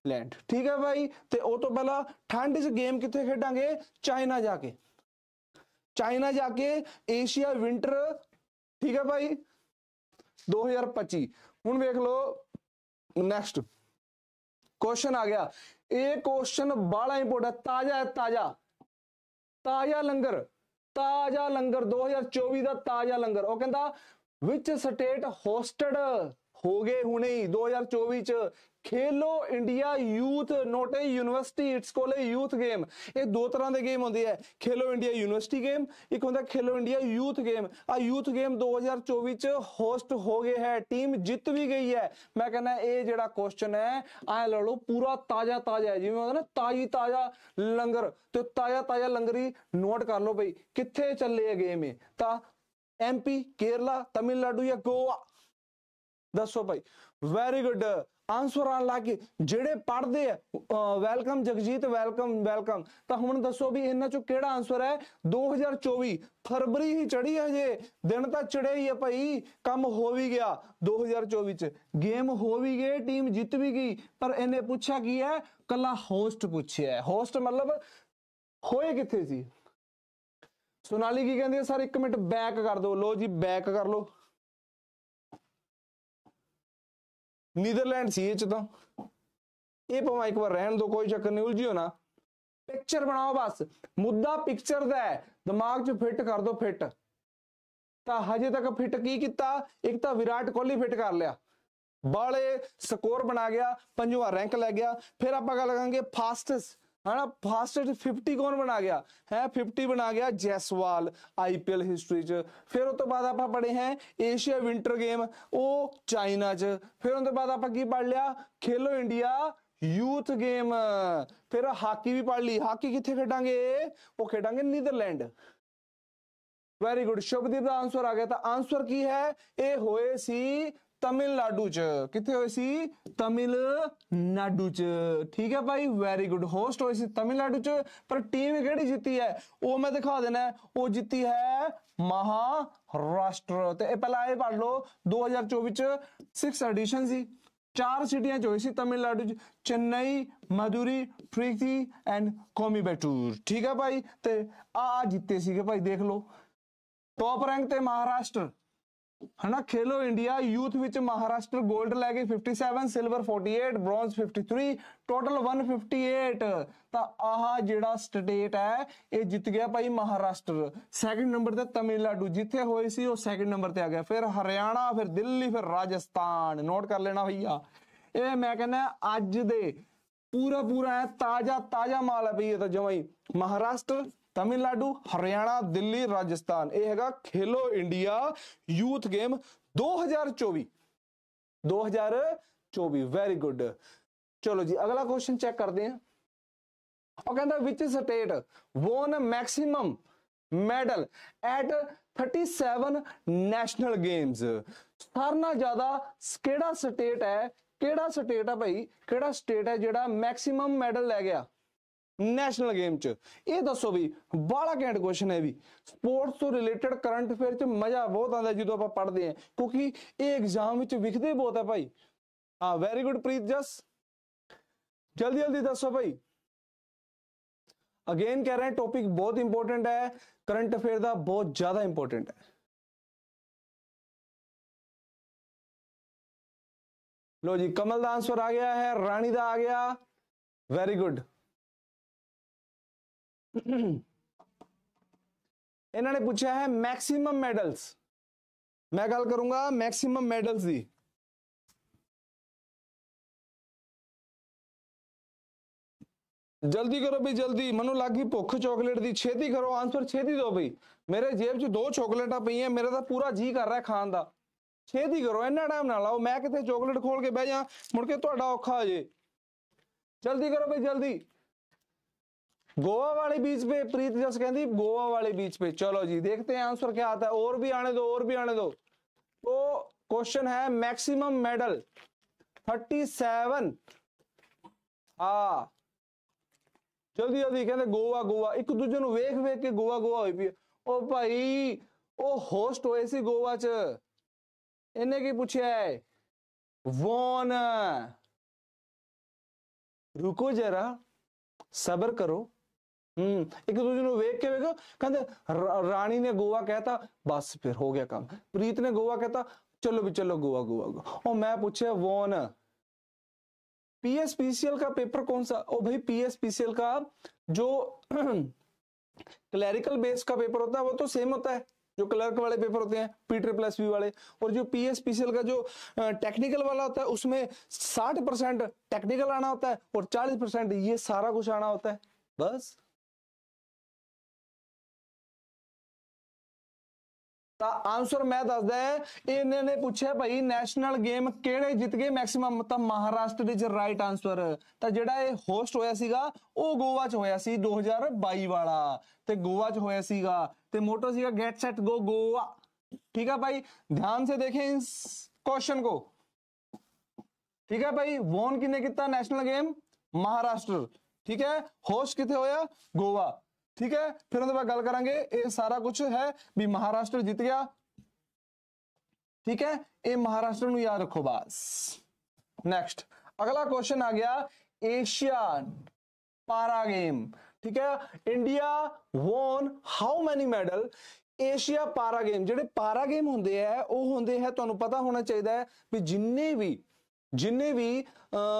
ਲੈਂਡ ਠੀਕ ਹੈ ਭਾਈ ਤੇ ਉਹ ਤੋਂ ਪਹਿਲਾਂ ਠੰਡ 'ਚ ਗੇਮ ਕਿੱਥੇ ਖੇਡਾਂਗੇ ਚਾਈਨਾ ਜਾ ਕੇ ਚਾਈਨਾ ਜਾ ਕੇ ਏਸ਼ੀਆ ਵਿੰਟਰ ਠੀਕ ਹੈ ਭਾਈ 2025 ਹੁਣ ਵੇਖ ਲਓ ਨੈਕਸਟ ਕੁਐਸਚਨ ਆ ਗਿਆ ਇਹ ਕੁਐਸਚਨ ਬੜਾ ਇੰਪੋਰਟੈਂਟ ਤਾਜ਼ਾ ਹੈ ਤਾਜ਼ਾ ਤਾਜ਼ਾ ਲੰਗਰ ਤਾਜ਼ਾ ਲੰਗਰ 2024 ਦਾ ਤਾਜ਼ਾ ਲੰਗਰ ਉਹ ਕਹਿੰਦਾ ਵਿਚ ਸਟੇਟ ਹੋਸਟਡ ਹੋ ਗਏ ਹੁਣੇ ਹੀ 2024 ਚ Khelo India youth note a university it's called a youth game ਇਹ ਦੋ ਤਰ੍ਹਾਂ ਦੇ ਗੇਮ ਹੁੰਦੀ ਹੈ ਖੇਲੋ ਇੰਡੀਆ ਯੂਨੀਵਰਸਿਟੀ ਗੇਮ ਇੱਕ ਹੁੰਦਾ ਖੇਲੋ ਇੰਡੀਆ ਯੂਥ ਗੇਮ ਆ ਯੂਥ ਗੇਮ 2024 ਚ ਹੋਸਟ ਹੋ ਗਏ ਹੈ ਟੀਮ ਜਿੱਤ ਵੀ ਗਈ ਹੈ ਮੈਂ ਕਹਿੰਦਾ ਇਹ ਜਿਹੜਾ ਕੁਐਸਚਨ ਹੈ ਆ ਲੈ ਲਓ ਪੂਰਾ ਤਾਜ਼ਾ ਤਾਜ਼ਾ ਹੈ ਜਿਵੇਂ ਹੁੰਦਾ ਨਾ ਤਾਜੀ ਤਾਜ਼ਾ ਲੰਗਰ ਤੇ ਤਾਜ਼ਾ ਤਾਜ਼ਾ ਲੰਗਰੀ ਨੋਟ ਕਰ ਲਓ ਭਾਈ ਕਿੱਥੇ ਚੱਲੇ ਇਹ ਗੇਮ ਇਹ ਤਾਂ ਐਮਪੀ ਕੇਰਲਾ ਤਮਿਲਨਾਡੂ ਜਾਂ ਗੋਆ ਦੱਸੋ ਭਾਈ ਵੈਰੀ ਗੁੱਡ ਆਨਸਰ ਆਣ ਗਏ ਜਿਹੜੇ ਪੜਦੇ ਆ ਵੈਲਕਮ ਜਗਜੀਤ ਵੈਲਕਮ ਵੈਲਕਮ ਤਾਂ ਹੁਣ ਦੱਸੋ ਵੀ ਇਹਨਾਂ ਚੋਂ ਕਿਹੜਾ ਆਨਸਰ ਹੈ 2024 ਫਰਵਰੀ ਹੀ ਚੜੀ ਹੈ ਜੇ ਦਿਨ ਤਾਂ ਚੜੇ ਹੀ ਆ ਭਾਈ ਕੰਮ ਹੋ ਵੀ ਗਿਆ 2024 ਚ ਗੇਮ ਹੋ ਵੀ ਗਏ ਟੀਮ ਜਿੱਤ ਵੀ ਗਈ ਪਰ ਇਹਨੇ ਪੁੱਛਿਆ ਕੀ ਹੈ ਕੱਲਾ ਹੋਸਟ ਪੁੱਛਿਆ ਹੋਸਟ ਮਤਲਬ ਹੋਏ ਕਿੱਥੇ ਸੀ ਸੋਨਾਲੀ ਕੀ ਕਹਿੰਦੀ ਹੈ ਸਰ 1 ਮਿੰਟ ਬੈਕ ਕਰ ਦਿਓ ਲੋ ਜੀ ਬੈਕ ਕਰ ਲਓ ਨੀਦਰਲੈਂਡ ਸੀ ਇਹ ਚ ਤਾਂ ਇਹ ਭਾਵੇਂ ਇੱਕ ਵਾਰ ਰਹਿਣ ਦੋ ਕੋਈ ਚੱਕਰ ਨਹੀਂ ਉਲਝਿਓ ਨਾ ਪਿਕਚਰ ਬਣਾਓ ਬਸ ਮੁੱਦਾ ਪਿਕਚਰ ਦਾ ਹੈ ਦਿਮਾਗ 'ਚ ਫਿੱਟ ਕਰ ਦੋ ਫਿੱਟ ਤਾਂ ਹਜੇ ਤੱਕ ਫਿੱਟ ਕੀ ਕੀਤਾ ਇੱਕ ਤਾਂ ਵਿਰਾਟ ਕੋਹਲੀ ਫਿੱਟ ਕਰ ਲਿਆ ਬਾਲੇ ਸਕੋਰ ਬਣਾ ਗਿਆ ਪੰਜਵਾਂ ਰੈਂਕ ਲੈ ਗਿਆ ਫਿਰ ਆਪਾਂ ਗੱਲ ਕਰਾਂਗੇ ਫਾਸਟੈਸਟ ਹਨਾ ਫਾਸਟੈਸਟ 50 ਕੌਣ ਬਣਾ ਗਿਆ ਹੈ 50 ਬਣਾ ਗਿਆ ਜੈਸਵਾਲ ਆਈਪੀਐਲ ਹਿਸਟਰੀ 'ਚ ਫਿਰ ਉਸ ਤੋਂ ਬਾਅਦ ਆਪਾਂ ਪੜੇ ਹੈ ਏਸ਼ੀਆ ਵਿੰਟਰ ਗੇਮ ਉਹ ਚਾਈਨਾ 'ਚ ਫਿਰ ਉਸ ਤੋਂ ਬਾਅਦ ਆਪਾਂ ਕੀ ਪੜ ਲਿਆ ਖੇਲੋ ਇੰਡੀਆ ਯੂਥ ਗੇਮ ਫਿਰ ਹਾਕੀ ਵੀ ਪੜ ਲਈ ਹਾਕੀ ਕਿੱਥੇ ਖੇਡਾਂਗੇ ਉਹ ਖੇਡਾਂਗੇ ਨੀਦਰਲੈਂਡ ਵੈਰੀ ਗੁੱਡ ਸ਼ਬਦੀਪ ਦਾ ਆਨਸਰ ਆ ਗਿਆ ਤਾਂ ਆਨਸਰ ਕੀ ਹੈ ਇਹ ਹੋਏ ਸੀ ਤਮਿਲਨਾਡੂ ਚ ਕਿੱਥੇ ਹੋਏ ਸੀ ਤਮਿਲਨਾਡੂ ਚ ਠੀਕ ਹੈ ਭਾਈ ਵੈਰੀ ਗੁੱਡ ਹੋਸਟ ਹੋਏ ਸੀ ਤਮਿਲਨਾਡੂ ਚ ਪਰ ਟੀਮ ਕਿਹੜੀ ਜਿੱਤੀ ਹੈ ਉਹ ਮੈਂ ਦਿਖਾ ਦੇਣਾ ਉਹ ਜਿੱਤੀ ਹੈ ਮਹਾ ਰਾਸ਼ਟਰ ਤੇ ਇਹ ਪਹਿਲਾਂ ਇਹ ਪੜ ਲਓ 2024 ਚ 6 ਐਡੀਸ਼ਨ ਸੀ ਚਾਰ ਸਿਟੀਆਂ ਚ ਹੋਏ ਸੀ ਤਮਿਲਨਾਡੂ ਚ ਚੇਨਈ ਮਦੂਰੀ ਪ੍ਰੀਤੀ ਐਂਡ ਕੋਮੀਬੇਟੂਰ ਠੀਕ ਹੈ ਭਾਈ ਤੇ ਆ ਜਿੱਤੇ ਸੀਗੇ ਭਾਈ ਦੇਖ ਲਓ ਟੌਪ ਰੈਂਕ ਤੇ ਮਹਾਰਾਸ਼ਟਰ ਹਨਾ ਖੇਲੋ ਇੰਡੀਆ ਯੂਥ ਵਿੱਚ ਮਹਾਰਾਸ਼ਟਰ 골ਡ ਲੈ ਕੇ 57 ਸਿਲਵਰ 48 ਬ੍ਰੌਂਜ਼ 53 ਟੋਟਲ 158 ਤਾਂ ਆਹ ਜਿਹੜਾ ਸਟੇਟ ਹੈ ਇਹ ਜਿੱਤ ਗਿਆ ਭਾਈ ਮਹਾਰਾਸ਼ਟਰ ਸੈਕੰਡ ਨੰਬਰ ਤੇ ਤਮਿਲਨਾਡੂ ਜਿੱਥੇ ਹੋਈ ਸੀ ਉਹ ਸੈਕੰਡ ਨੰਬਰ ਤੇ ਆ ਗਿਆ ਫਿਰ ਹਰਿਆਣਾ ਫਿਰ ਦਿੱਲੀ ਫਿਰ ਰਾਜਸਥਾਨ ਨੋਟ ਕਰ ਲੈਣਾ ਭਈਆ ਇਹ ਮੈਂ ਕਹਿੰਦਾ ਅੱਜ ਦੇ ਪੂਰਾ ਪੂਰਾ ਹੈ ਤਾਜ਼ਾ ਤਾਜ਼ਾ ਮਾਲ ਹੈ ਭਈ ਇਹ ਤਾਂ ਜਮਾਈ ਮਹਾਰਾਸ਼ਟਰ तमिलनाडु हरियाणा दिल्ली राजस्थान यह है खेलो इंडिया यूथ गेम दो दो हज़ार चौबी हज़ार 2024 वेरी गुड चलो जी अगला क्वेश्चन चेक करते हैं और कहता which state won maximum medal at thirty seven national games सारा ज्यादा कि स्टेट है केड़ा स्टेट है भाई केड़ा स्टेट है जोड़ा मैक्सीम मैडल लै गया ਨੈਸ਼ਨਲ ਗੇਮ ਚ ਇਹ ਦੱਸੋ ਵੀ ਬਾਲਾ ਕੈਂਟ ਕੁਐਸਚਨ ਹੈ ਵੀ ਸਪੋਰਟਸ ਤੋਂ ਰਿਲੇਟਡ ਕਰੰਟ ਅਫੇਅਰ ਚ ਮਜ਼ਾ ਬਹੁਤ ਆਉਂਦਾ ਜਦੋਂ ਆਪਾਂ ਪੜ੍ਹਦੇ ਆ ਕਿਉਂਕਿ ਇਹ ਐਗਜ਼ਾਮ ਵਿੱਚ ਵਿਖਦੇ ਬਹੁਤ ਆ ਭਾਈ ਹਾਂ ਵੈਰੀ ਗੁੱਡ ਪ੍ਰੀਤ ਜਸ ਜਲਦੀ ਜਲਦੀ ਦੱਸੋ ਭਾਈ ਅਗੇਨ ਕਹਿ ਰਹੇ ਟੌਪਿਕ ਬਹੁਤ ਇੰਪੋਰਟੈਂਟ ਹੈ ਕਰੰਟ ਅਫੇਅਰ ਦਾ ਬਹੁਤ ਜ਼ਿਆਦਾ ਇੰਪੋਰਟੈਂਟ ਹੈ ਲੋ ਜੀ ਕਮਲ ਦਾ ਆਨਸਰ ਆ ਗਿਆ ਹੈ ਰਾਣੀ ਦਾ ਆ ਗਿਆ ਵੈਰੀ ਗੁੱਡ ਇਹਨਾਂ ਨੇ ਪੁੱਛਿਆ ਹੈ ਮੈਕਸਿਮਮ ਮੈਡਲਸ ਮੈਂ ਗੱਲ ਕਰੂੰਗਾ ਮੈਕਸਿਮਮ ਮੈਡਲਸ ਦੀ ਜਲਦੀ ਕਰੋ ਵੀ ਜਲਦੀ ਮੈਨੂੰ ਲੱਗੀ ਭੁੱਖ ਚਾਕਲੇਟ ਦੀ ਛੇਤੀ ਕਰੋ ਆਨਸਰ ਛੇਤੀ ਦਿਓ ਬਈ ਮੇਰੇ ਜੇਬ 'ਚ ਦੋ ਚਾਕਲੇਟਾਂ ਪਈਆਂ ਮੇਰਾ ਤਾਂ ਪੂਰਾ ਜੀ ਕਰ ਰਿਹਾ ਖਾਣ ਦਾ ਛੇਤੀ ਕਰੋ ਇੰਨਾ ਟਾਈਮ ਨਾ ਲਾਓ ਮੈਂ ਕਿਤੇ ਚਾਕਲੇਟ ਖੋਲ ਕੇ ਬਹਿ ਜਾ ਮੁੜ ਕੇ ਤੁਹਾਡਾ ਔਖਾ ਹੋ ਜੇ ਜਲਦੀ ਕਰੋ ਬਈ ਜਲਦੀ गोवा वाले बीच पे प्रीत जस कहती गोवा वाले बीच पे चलो जी देखते हैं आंसर क्या आता है और भी आने दो और भी आने दो तो क्वेश्चन है मैक्सिमम मेडल थर्टी सेवन हा ਜਲਦੀ ਜਲਦੀ ਕਹਿੰਦੇ ਗੋਆ ਗੋਆ ਇੱਕ ਦੂਜੇ ਨੂੰ ਵੇਖ ਵੇਖ ਕੇ ਗੋਆ ਗੋਆ ਹੋਈ ਪਈ ਉਹ ਭਾਈ ਉਹ ਹੋਸਟ ਹੋਏ ਸੀ ਗੋਆ 'ਚ ਇਹਨੇ ਕੀ ਪੁੱਛਿਆ ਹੈ ਵੌਨ हम्म एक दूसरे वेख के वेख कहते राणी ने गोवा कहता बस फिर हो गया काम प्रीत ने गोवा कहता चलो भी चलो गोवा गोवा गो और मैं पूछे वोन पीएसपीसीएल का पेपर कौन सा ओ भाई पीएसपीसीएल का जो क्लरिकल बेस का पेपर होता है वो तो सेम होता है जो क्लर्क वाले पेपर होते हैं पीटर प्लस वी वाले और जो पीएसपीसीएल का जो टेक्निकल वाला होता है उसमें साठ परसेंट टेक्निकल आना होता है और चालीस परसेंट ये सारा कुछ आना होता है बस ਦਾ ਆਨਸਰ ਮੈਂ ਦੱਸਦਾ ਇਹਨੇ ਨੇ ਪੁੱਛਿਆ ਭਾਈ ਨੈਸ਼ਨਲ ਗੇਮ ਕਿਹੜੇ ਜਿੱਤ ਗਏ ਮੈਕਸਿਮਮ ਤਾਂ ਮਹਾਰਾਸ਼ਟਰ ਵਿੱਚ ਰਾਈਟ ਆਨਸਰ ਤਾਂ ਜਿਹੜਾ ਇਹ ਹੋਸਟ ਹੋਇਆ ਸੀਗਾ ਉਹ ਗੋਆ ਚ ਹੋਇਆ ਸੀ 2022 ਵਾਲਾ ਤੇ ਗੋਆ ਚ ਹੋਇਆ ਸੀਗਾ ਤੇ ਮੋਟੋ ਸੀਗਾ ਗੈਟ ਸੈਟ ਗੋ ਗੋਆ ਠੀਕ ਹੈ ਭਾਈ ਧਿਆਨ ਸੇ ਦੇਖੇ ਇਸ ਕੁਐਸਚਨ ਕੋ ਠੀਕ ਆ ਭਾਈ ਵੋਨ ਕਿਨੇ ਕੀਤਾ ਨੈਸ਼ਨਲ ਗੇਮ ਮਹਾਰਾਸ਼ਟਰ ਠੀਕ ਹੈ ਹੋਸਟ ਕਿਥੇ ਹੋਇਆ ਗੋਵਾ ਠੀਕ ਹੈ ਫਿਰ ਉਹਦੇ ਬਾਅਦ ਗੱਲ ਕਰਾਂਗੇ ਇਹ ਸਾਰਾ ਕੁਝ ਹੈ ਵੀ ਮਹਾਰਾਸ਼ਟਰ ਜਿੱਤ ਗਿਆ ਠੀਕ ਹੈ ਇਹ ਮਹਾਰਾਸ਼ਟਰ ਨੂੰ ਯਾਦ ਰੱਖੋ ਬਾਸ ਨੈਕਸਟ ਅਗਲਾ ਕੁਐਸਚਨ ਆ ਗਿਆ ਏਸ਼ੀਆਨ ਪਾਰਾ ਗੇਮ ਠੀਕ ਹੈ India won how many medal Asia para game ਜਿਹੜੇ ਪਾਰਾ ਗੇਮ ਹੁੰਦੇ ਆ ਉਹ ਹੁੰਦੇ ਹੈ ਤੁਹਾਨੂੰ ਪਤਾ ਹੋਣਾ ਚਾਹੀਦਾ ਹੈ ਵੀ ਜਿੰਨੇ ਵੀ ਜਿੰਨੇ ਵੀ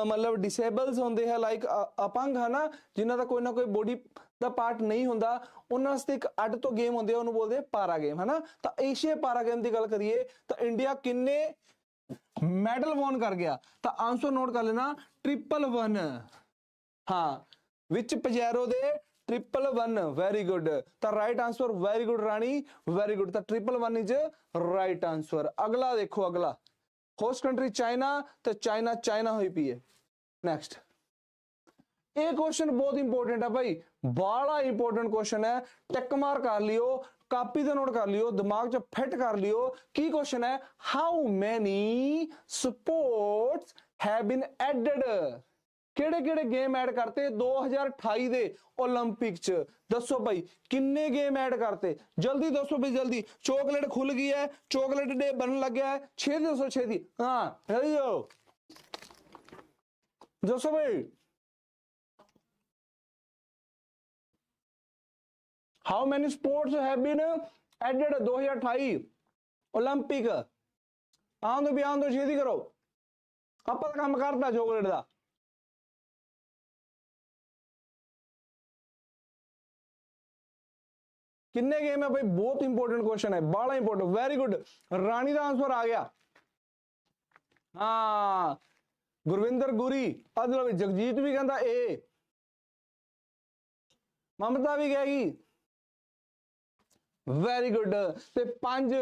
ਮਤਲਬ ਡਿਸੇਬਲਸ ਹੁੰਦੇ ਹੈ ਲਾਈਕ ਅਪੰਗ ਹਨਾ ਜਿਨ੍ਹਾਂ ਦਾ ਕੋਈ ਨਾ ਕੋਈ ਬੋਡੀ ਦਾ ਪਾਰਟ ਨਹੀਂ ਹੁੰਦਾ ਉਹਨਾਂ ਵਾਸਤੇ ਇੱਕ ਅੱਡ ਤੋਂ ਗੇਮ ਹੁੰਦੀ ਹੈ ਉਹਨੂੰ ਬੋਲਦੇ ਪਾਰਾ ਗੇਮ ਹਨਾ ਤਾਂ ਏਸ਼ੀਆ ਪਾਰਾ ਗੇਮ ਦੀ ਗੱਲ ਕਰੀਏ ਤਾਂ ਇੰਡੀਆ ਕਿੰਨੇ ਮੈਡਲ ਵਨ ਕਰ ਗਿਆ ਤਾਂ ਆਨਸਰ ਨੋਟ ਕਰ ਲੈਣਾ ਟ੍ਰਿਪਲ 1 ਹਾਂ ਵਿੱਚ ਪਜੈਰੋ ਦੇ ਟ੍ਰਿਪਲ 1 ਵੈਰੀ ਗੁੱਡ ਤਾਂ right answer very good Rani very good ਤਾਂ ਟ੍ਰਿਪਲ 1 ਇਜ਼ ਰਾਈਟ ਆਨਸਰ ਅਗਲਾ ਦੇਖੋ ਅਗਲਾ ਹੋਸਟ ਕੰਟਰੀ ਚਾਈਨਾ ਤੇ ਚਾਈਨਾ ਚਾਈਨਾ ਹੋਈ ਪਈ ਹੈ ਨੈਕਸਟ ਇਹ ਕੁਐਸਚਨ ਬਹੁਤ ਇੰਪੋਰਟੈਂਟ ਆ ਭਾਈ ਬਾਲਾ ਇੰਪੋਰਟੈਂਟ ਕੁਐਸਚਨ ਹੈ ਟਿਕ ਮਾਰ ਕਰ ਲਿਓ ਕਾਪੀ ਤੇ ਨੋਟ ਕਰ ਲਿਓ ਦਿਮਾਗ 'ਚ ਫਿੱਟ ਕਰ ਲਿਓ ਕੀ ਕੁਐਸਚਨ ਹੈ how many sports have been added ਕਿਹੜੇ ਕਿਹੜੇ ਗੇਮ ਐਡ ਕਰਤੇ 2028 ਦੇ 올림픽 ਚ ਦੱਸੋ ਭਾਈ ਕਿੰਨੇ ਗੇਮ ਐਡ ਕਰਤੇ ਜਲਦੀ ਦੱਸੋ ਭਾਈ ਜਲਦੀ ਚੋਕਲੇਟ ਖੁੱਲ ਗਈ ਹੈ ਚੋਕਲੇਟ ਡੇ ਬਣਨ ਲੱਗਿਆ ਹੈ 6 ਦੱਸੋ 6 ਦੀ ਹਾਂ ਰਹੀਓ ਦੱਸੋ ਭਾਈ how many sports have been added 2028 올림픽 ਆਉਂਦੋ ਵੀ ਆਉਂਦੋ ਛੇਤੀ ਕਰੋ ਆਪਾਂ ਕੰਮ ਕਰਦਾ ਚੋਕਲੇਟ ਦਾ ਕਿੰਨੇ ਗੇਮ ਹੈ ਭਾਈ ਬਹੁਤ ਇੰਪੋਰਟੈਂਟ ਕੁਐਸਚਨ ਹੈ ਬਾਲਾ ਇੰਪੋਰਟੈਂਟ ਵੈਰੀ ਗੁੱਡ ਰਾਣੀ ਦਾ ਆਨਸਰ ਆ ਗਿਆ ਹਾਂ ਗੁਰਵਿੰਦਰ ਗੁਰੀ ਅਦਲਵ ਜਗਜੀਤ ਵੀ ਕਹਿੰਦਾ ਏ ਮਮਤਾ ਵੀ ਕਹੇਗੀ ਵੈਰੀ ਗੁੱਡ ਤੇ ਪੰਜ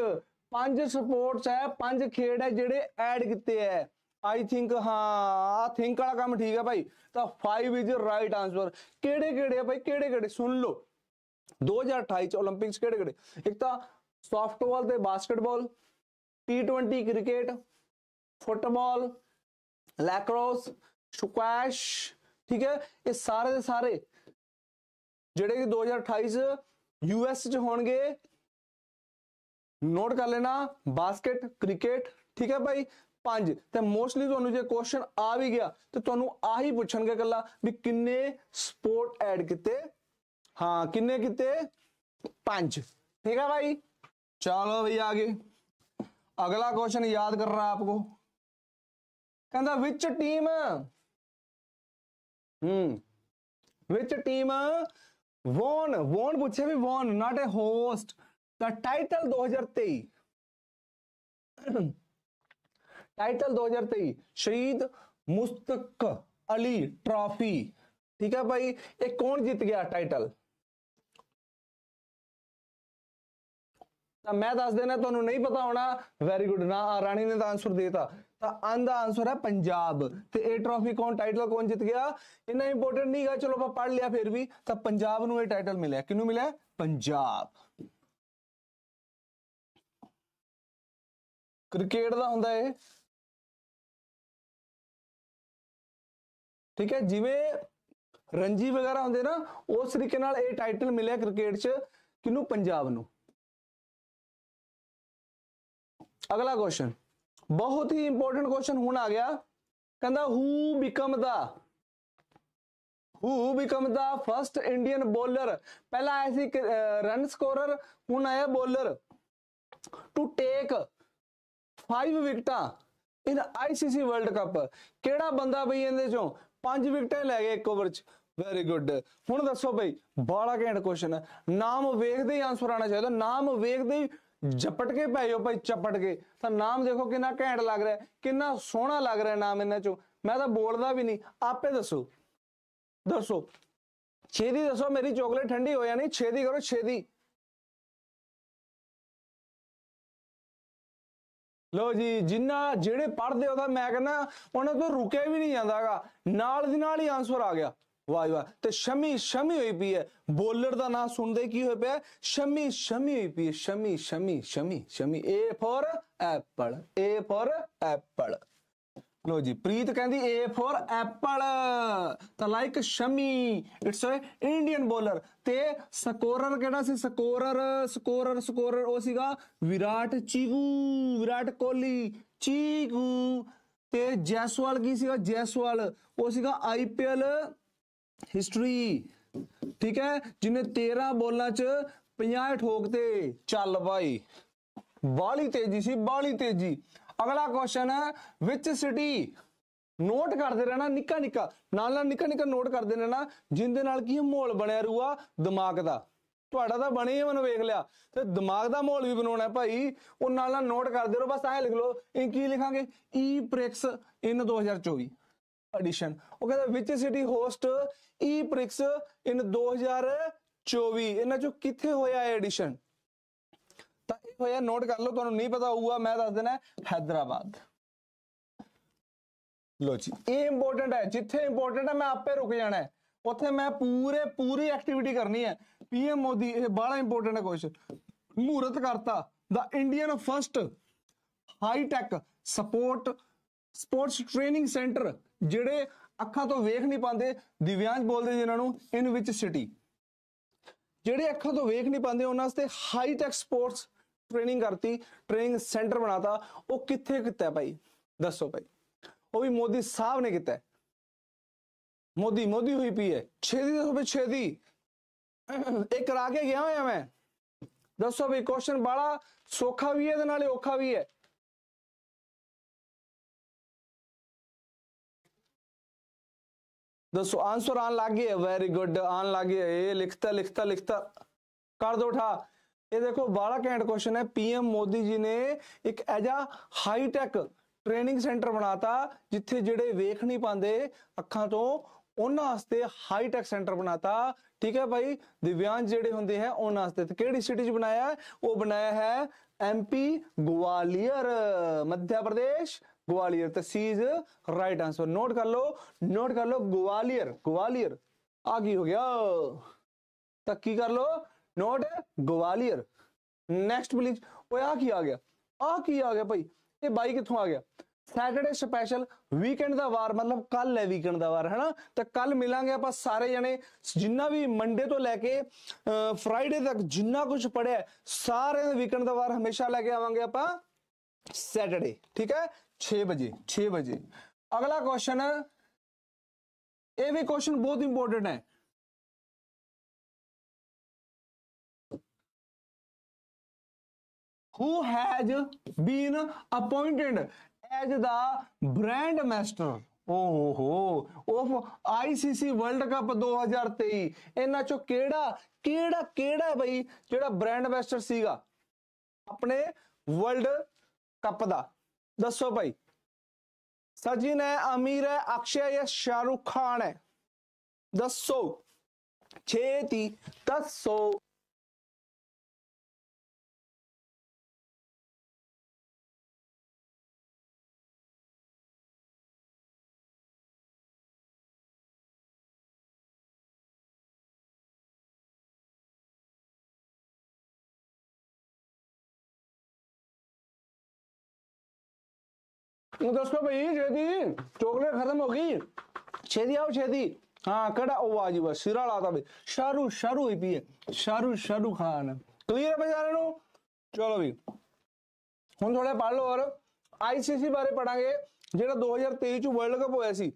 ਪੰਜ ਸਪੋਰਟਸ ਹੈ ਪੰਜ ਖੇਡ ਹੈ ਜਿਹੜੇ ਐਡ ਕੀਤੇ ਹੈ ਆਈ ਥਿੰਕ ਹਾਂ ਆ ਥਿੰਕ ਵਾਲਾ ਕੰਮ ਠੀਕ ਹੈ ਭਾਈ ਤਾਂ 5 ਇਜ਼ ਰਾਈਟ ਆਨਸਰ ਕਿਹੜੇ ਕਿਹੜੇ ਹੈ ਭਾਈ ਕਿਹੜੇ ਕਿਹੜੇ ਸੁਣ ਲਓ 2028 ਚ 올림픽ਸ ਕਿਹੜੇ ਕਿਹੜੇ ਇੱਕ ਤਾਂ ਸਾਫਟਬਾਲ ਤੇ basketball T20 cricket football lacrosse squash ਠੀਕ ਹੈ ਇਹ ਸਾਰੇ ਦੇ ਸਾਰੇ ਜਿਹੜੇ ਕਿ 2028 ਯੂਐਸ ਚ ਹੋਣਗੇ ਨੋਟ ਕਰ ਲੈਣਾ ਬਾਸਕਟ ਕ੍ਰਿਕਟ ਠੀਕ ਹੈ ਭਾਈ ਪੰਜ ਤੇ ਮੋਸਟਲੀ ਤੁਹਾਨੂੰ ਜੇ ਕੁਐਸਚਨ ਆ ਵੀ ਗਿਆ ਤੇ ਤੁਹਾਨੂੰ ਆਹੀ ਪੁੱਛਣਗੇ ਕੱਲਾ ਵੀ ਕਿੰਨੇ ਸਪੋਰਟ ਐਡ ਕੀਤੇ ਹਾਂ ਕਿੰਨੇ ਕੀਤੇ ਪੰਜ ਠੀਕ ਹੈ ਭਾਈ ਚਲੋ ਭਈ आगे अगला क्वेश्चन याद कर रहा है आपको कहता which team hmm which team won won ਪੁੱਛੇ ਵੀ ਵੌਨ ਨਾਟ ਅ ਹੋਸਟ ਦਾ title 2023 title 2023 Shaheed ਮੁਸਤਕ Ali trophy ਠੀਕ ਹੈ ਭਾਈ ਇਹ ਕੌਣ ਜਿੱਤ ਗਿਆ ਟਾਈਟਲ ਤਾਂ ਮੈਂ ਦੱਸ ਦੇਣਾ ਤੁਹਾਨੂੰ ਨਹੀਂ ਪਤਾ ਹੋਣਾ ਵੈਰੀ ਗੁੱਡ ਨਾ ਰਾਣੀ ਨੇ ਤਾਂ ਆਨਸਰ ਦੇਤਾ ਤਾਂ ਆਂਦਾ ਦਾ ਆਨਸਰ ਹੈ ਪੰਜਾਬ ਤੇ ਇਹ ਟਰੋਫੀ ਕੌਣ ਟਾਈਟਲ ਕੌਣ ਜਿੱਤ ਗਿਆ ਇੰਨਾ ਇੰਪੋਰਟੈਂਟ ਨਹੀਂ ਹੈ ਚਲੋ ਆਪਾਂ ਪੜ ਲਿਆ ਫਿਰ ਵੀ ਤਾਂ ਪੰਜਾਬ ਨੂੰ ਇਹ ਟਾਈਟਲ ਮਿਲਿਆ ਕਿਹਨੂੰ ਮਿਲਿਆ ਪੰਜਾਬ ਕ੍ਰਿਕਟ ਦਾ ਹੁੰਦਾ ਇਹ ਠੀਕ ਹੈ ਜਿਵੇਂ ਰਣਜੀ ਵਗੈਰਾ ਹੁੰਦੇ ਨਾ ਉਸ ਤਰੀਕੇ ਨਾਲ ਇਹ ਟਾਈਟਲ ਮਿਲਿਆ ਕ੍ਰਿਕਟ 'ਚ ਕਿਨੂੰ ਪੰਜਾਬ ਨੂੰ ਅਗਲਾ ਕੁਐਸਚਨ ਬਹੁਤ ਹੀ ਇੰਪੋਰਟੈਂਟ ਕੁਐਸਚਨ ਹੁਣ ਆ ਗਿਆ ਕਹਿੰਦਾ who become the who become the first Indian bowler ਪਹਿਲਾਂ ਆਇਆ ਸੀ ਰਨ ਸਕੋਰਰ ਹੁਣ ਆਇਆ ਬੋਲਰ ਟੂ ਟੇਕ 5 ਵਿਕਟਾਂ ਇਨ ਆਈਸੀਸੀ ਵਰਲਡ ਕੱਪ ਕਿਹੜਾ ਬੰਦਾ ਬਈ ਇਹਦੇ ਚੋਂ 5 ਵਿਕਟਾਂ ਲੈ ਗਿਆ ਇੱਕ ਓਵਰ ਚ ਵੈਰੀ ਗੁੱਡ ਹੁਣ ਦੱਸੋ ਬਈ ਬਾਲਾ ਘੈਂਟ ਕੁਐਸਚਨ ਨਾਮ ਵੇਖਦੇ ਹੀ ਆਨਸਰ ਆਣਾ ਚਾਹੀਦਾ ਨਾਮ ਵੇਖਦੇ ਹੀ ਜਪਟ ਕੇ ਪੈ ਜਾਓ ਭਾਈ ਚਪਟ ਕੇ ਤਾਂ ਨਾਮ ਦੇਖੋ ਕਿੰਨਾ ਘੈਂਟ ਲੱਗ ਰਿਹਾ ਕਿੰਨਾ ਸੋਹਣਾ ਲੱਗ ਰਿਹਾ ਨਾਮ ਇਹਨਾਂ ਚੋਂ ਮੈਂ ਤਾਂ ਬੋਲਦਾ ਵੀ ਨਹੀਂ ਆਪੇ ਦੱਸੋ ਦੱਸੋ ਛੇਦੀ ਦੱਸੋ ਮੇਰੀ ਚੋਕਲੇਟ ਠੰਡੀ ਹੋ ਜਾਣੀ ਛੇਦੀ ਕਰੋ ਛੇਦੀ ਲੋ ਜੀ ਜਿੰਨਾ ਜਿਹੜੇ ਪੜਦੇ ਹੋ ਤਾਂ ਮੈਂ ਕਹਿੰਦਾ ਉਹਨਾਂ ਤੋਂ ਰੁਕਿਆ ਵੀ ਨਹੀਂ ਜਾਂਦਾਗਾ ਨਾਲ ਦੀ ਨਾਲ ਹੀ ਆਨਸਰ ਆ ਗਿਆ ਵਾਹ ਵਾਹ ਤੇ ਸ਼ਮੀ ਸ਼ਮੀ ਹੋਈ ਪਈ ਹੈ ਬੋਲਰ ਦਾ ਨਾਮ ਸੁਣਦੇ ਕੀ ਹੋਇਆ ਪਿਆ ਸ਼ਮੀ ਸ਼ਮੀ ਹੋਈ ਪਈ ਹੈ Shami Shami Shami Shami A for apple A for apple ਲੋ ਜੀ ਪ੍ਰੀਤ ਕਹਿੰਦੀ A ਫੋਰ ਐਪਲ ਤਾਂ like Shami it's a Indian bowler ਤੇ ਸਕੋਰਰ ਕਿਹੜਾ ਸੀ ਸਕੋਰਰ ਸਕੋਰਰ ਸਕੋਰਰ ਉਹ ਸੀਗਾ ਵਿਰਾਟ ਚੀਗੂ ਵਿਰਾਟ ਕੋਹਲੀ ਚੀਗੂ ਤੇ ਜੈਸਵਾਲ ਕੀ ਸੀਗਾ ਜੈਸਵਾਲ ਉਹ ਸੀਗਾ ਆਈਪੀਐਲ ਹਿਸਟਰੀ ਠੀਕ ਹੈ ਜਿਨੇ 13 ਬੋਲਾਂ ਚ 50 ਠੋਕ ਤੇ ਚੱਲ ਬਾਈ ਬਾਲੀ ਤੇਜੀ ਸੀ ਬਾਲੀ ਤੇਜੀ ਅਗਲਾ ਕੁਐਸਚਨ ਹੈ ਵਿਚ ਸਿਟੀ ਨੋਟ ਕਰਦੇ ਰਹਿਣਾ ਨਿੱਕਾ ਨਿੱਕਾ ਨਾਲ ਨਾਲ ਨਿੱਕਾ ਨਿੱਕਾ ਨੋਟ ਕਰਦੇ ਰਹਿਣਾ ਜਿੰਦੇ ਨਾਲ ਕੀ ਮੋਲ ਬਣਿਆ ਰੂਆ ਦਿਮਾਗ ਦਾ ਤੁਹਾਡਾ ਤਾਂ ਬਣੇ ਹੈ ਮੈਨੂੰ ਵੇਖ ਲਿਆ ਤੇ ਦਿਮਾਗ ਦਾ ਮੋਲ ਵੀ ਬਣਾਉਣਾ ਹੈ ਭਾਈ ਉਹ ਨਾਲ ਨਾਲ ਨੋਟ ਕਰਦੇ ਰਹੋ ਬਸ ਐ ਲਿਖ ਲਓ ਇਹ ਕੀ ਲਿਖਾਂਗੇ ਈ ਪ੍ਰੈਕਸ ਇਨ 2024 ਐਡੀਸ਼ਨ ਉਹ ਕਹਿੰਦਾ which city host E Prix in 2024 ਇਹਨਾਂ ਚੋਂ ਕਿੱਥੇ ਹੋਇਆ ਹੈ ਐਡੀਸ਼ਨ ਤਾਂ ਇਹ ਹੋਇਆ ਨੋਟ ਕਰ ਲਓ ਤੁਹਾਨੂੰ ਨਹੀਂ ਪਤਾ ਹੋਊਗਾ ਮੈਂ ਦੱਸ ਦੇਣਾ ਹੈਦਰਾਬਾਦ ਲੋ ਜੀ ਇਹ ਇੰਪੋਰਟੈਂਟ ਹੈ ਜਿੱਥੇ ਇੰਪੋਰਟੈਂਟ ਹੈ ਮੈਂ ਆਪੇ ਰੁਕ ਜਾਣਾ ਹੈ ਉੱਥੇ ਮੈਂ ਪੂਰੇ ਪੂਰੀ ਐਕਟੀਵਿਟੀ ਕਰਨੀ ਹੈ ਪੀਐਮ ਮੋਦੀ ਇਹ ਬੜਾ ਇੰਪੋਰਟੈਂਟ ਹੈ ਕੁਐਸਚਨ ਮੂਰਤ ਕਰਤਾ ਦਾ Indian first high tech sport sports training centre ਜਿਹੜੇ ਅੱਖਾਂ ਤੋਂ ਵੇਖ ਨਹੀਂ ਪਾਉਂਦੇ ਦਿਵਿਆਂਗ ਬੋਲਦੇ ਜਿਨ੍ਹਾਂ ਨੂੰ ਇਨ ਵਿੱਚ ਸਿਟੀ ਜਿਹੜੇ ਅੱਖਾਂ ਤੋਂ ਵੇਖ ਨਹੀਂ ਪਾਉਂਦੇ ਉਹਨਾਂ ਵਾਸਤੇ ਹਾਈ ਟੈਕ ਸਪੋਰਟਸ ਟ੍ਰੇਨਿੰਗ ਕਰਤੀ ਟ੍ਰੇਨਿੰਗ ਸੈਂਟਰ ਬਣਾਤਾ ਉਹ ਕਿੱਥੇ ਕੀਤਾ ਭਾਈ ਦੱਸੋ ਭਾਈ ਉਹ ਵੀ ਮੋਦੀ ਸਾਹਿਬ ਨੇ ਕੀਤਾ ਮੋਦੀ ਮੋਦੀ ਹੋਈ ਪਈ ਹੈ ਛੇਦੀ ਦੱਸੋ ਭਾਈ ਛੇਦੀ ਇੱਕ ਰਾਕੇ ਕੇ ਗਿਆ ਹੋਇਆ ਮੈਂ ਦੱਸੋ ਭਾਈ ਕੁਐਸਚਨ ਬੜਾ ਸੌਖਾ ਵੀ ਹੈ ਤੇ ਨਾਲੇ ਔਖਾ ਵੀ ਹੈ ਦੱਸੋ ਆਨਸਰ ਆਣ ਲੱਗ ਗਿਆ ਵੈਰੀ ਗੁੱਡ ਆਣ ਲੱਗ ਗਿਆ ਇਹ ਲਿਖਤਾ ਲਿਖਤਾ ਲਿਖਤਾ ਕਰ ਦੋ ਠਾ ਇਹ ਦੇਖੋ ਬਾਲਾ ਕੈਂਡ ਕੁਐਸਚਨ ਹੈ ਪੀਐਮ ਮੋਦੀ ਜੀ ਨੇ ਇੱਕ ਐਜਾ ਹਾਈ ਟੈਕ ਟ੍ਰੇਨਿੰਗ ਸੈਂਟਰ ਬਣਾਤਾ ਜਿੱਥੇ ਜਿਹੜੇ ਵੇਖ ਨਹੀਂ ਪਾਉਂਦੇ ਅੱਖਾਂ ਤੋਂ ਉਹਨਾਂ ਵਾਸਤੇ ਹਾਈ ਟੈਕ ਸੈਂਟਰ ਬਣਾਤਾ ਠੀਕ ਹੈ ਭਾਈ ਦਿਵਿਆਂਗ ਜਿਹੜੇ ਹੁੰਦੇ ਹੈ ਉਹਨਾਂ ਵਾਸਤੇ ਤੇ ਕਿਹੜੀ ਸਿਟੀ 'ਚ ਬਣਾਇਆ ਉਹ ਬਣਾਇਆ ਹੈ ਐਮਪੀ ਗਵਾਲੀਅਰ ਮੱਧ ਪ੍ਰਦੇਸ਼ ग्वालियर तो C is right answer note कर लो नोट कर लो ग्वालियर ग्वालियर आगे हो गया तक की कर लो नोट ग्वालियर नेक्स्ट प्लीज वो आ की आ गया आ की आ गया भाई ये बाई कितों आ गया सैटरडे स्पैशल वीकेंड का वार मतलब कल है वीकेंड का वार है ना तो कल मिलेंगे आप सारे जने जिन्ना भी मंडे तो लैके फ्राइडे तक जिन्ना कुछ पढ़िया सारे वीकेंड का वार हमेशा लैके आवे आप सैटरडे ठीक है छह बजे छह बजे अगला क्वेश्चन ये भी क्वेश्चन बहुत इंपॉर्टेंट है who has been appointed as the brand master ਓਹੋ ਉਹ ਆਈਸੀਸੀ ਵਰਲਡ ਕੱਪ 2023 ਇਹਨਾਂ ਚੋਂ ਕਿਹੜਾ ਕਿਹੜਾ ਕਿਹੜਾ ਬਈ ਜਿਹੜਾ ਬ੍ਰਾਂਡ ਐਂਬੈਸਡਰ ਸੀਗਾ ਆਪਣੇ ਵਰਲਡ ਕੱਪਦਾ ਦੱਸੋ ਭਾਈ ਸਜਿਨ ਹੈ ਅਮੀਰ ਹੈ ਅਕਸ਼ੇ ਹੈ ਸ਼ਾਹਰੁਖ ਖਾਨ ਹੈ ਦੱਸੋ ਛੇਤੀ ਦੱਸੋ ਦੱਸੋ ਭਈ ਜੇਦੀ ਚੋਕਲੇਟ ਖਤਮ ਹੋ ਗਈ ਛੇਦੀ ਆਓ ਛੇਦੀ ਹਾਂ ਕਿਹੜਾ ਉਹ ਆ ਜੀ ਬਸ ਸਿਰਾ ਲਾਤਾ ਬਈ ਸ਼ਾਰੂ ਸ਼ਾਰੂ ਹੀ ਪੀਏ ਸ਼ਾਰੂ ਸ਼ਾਰੂ ਖਾਨ ਕਲੀਅਰ ਹੈ ਬਜਾਰੇ ਨੂੰ ਚਲੋ ਵੀ ਹੁਣ ਥੋੜਾ ਪੜ ਲਓ ਔਰ ਆਈਸੀਸੀ ਬਾਰੇ ਪੜਾਂਗੇ ਜਿਹੜਾ 2023 ਚ ਵਰਲਡ ਕੱਪ ਹੋਇਆ ਸੀ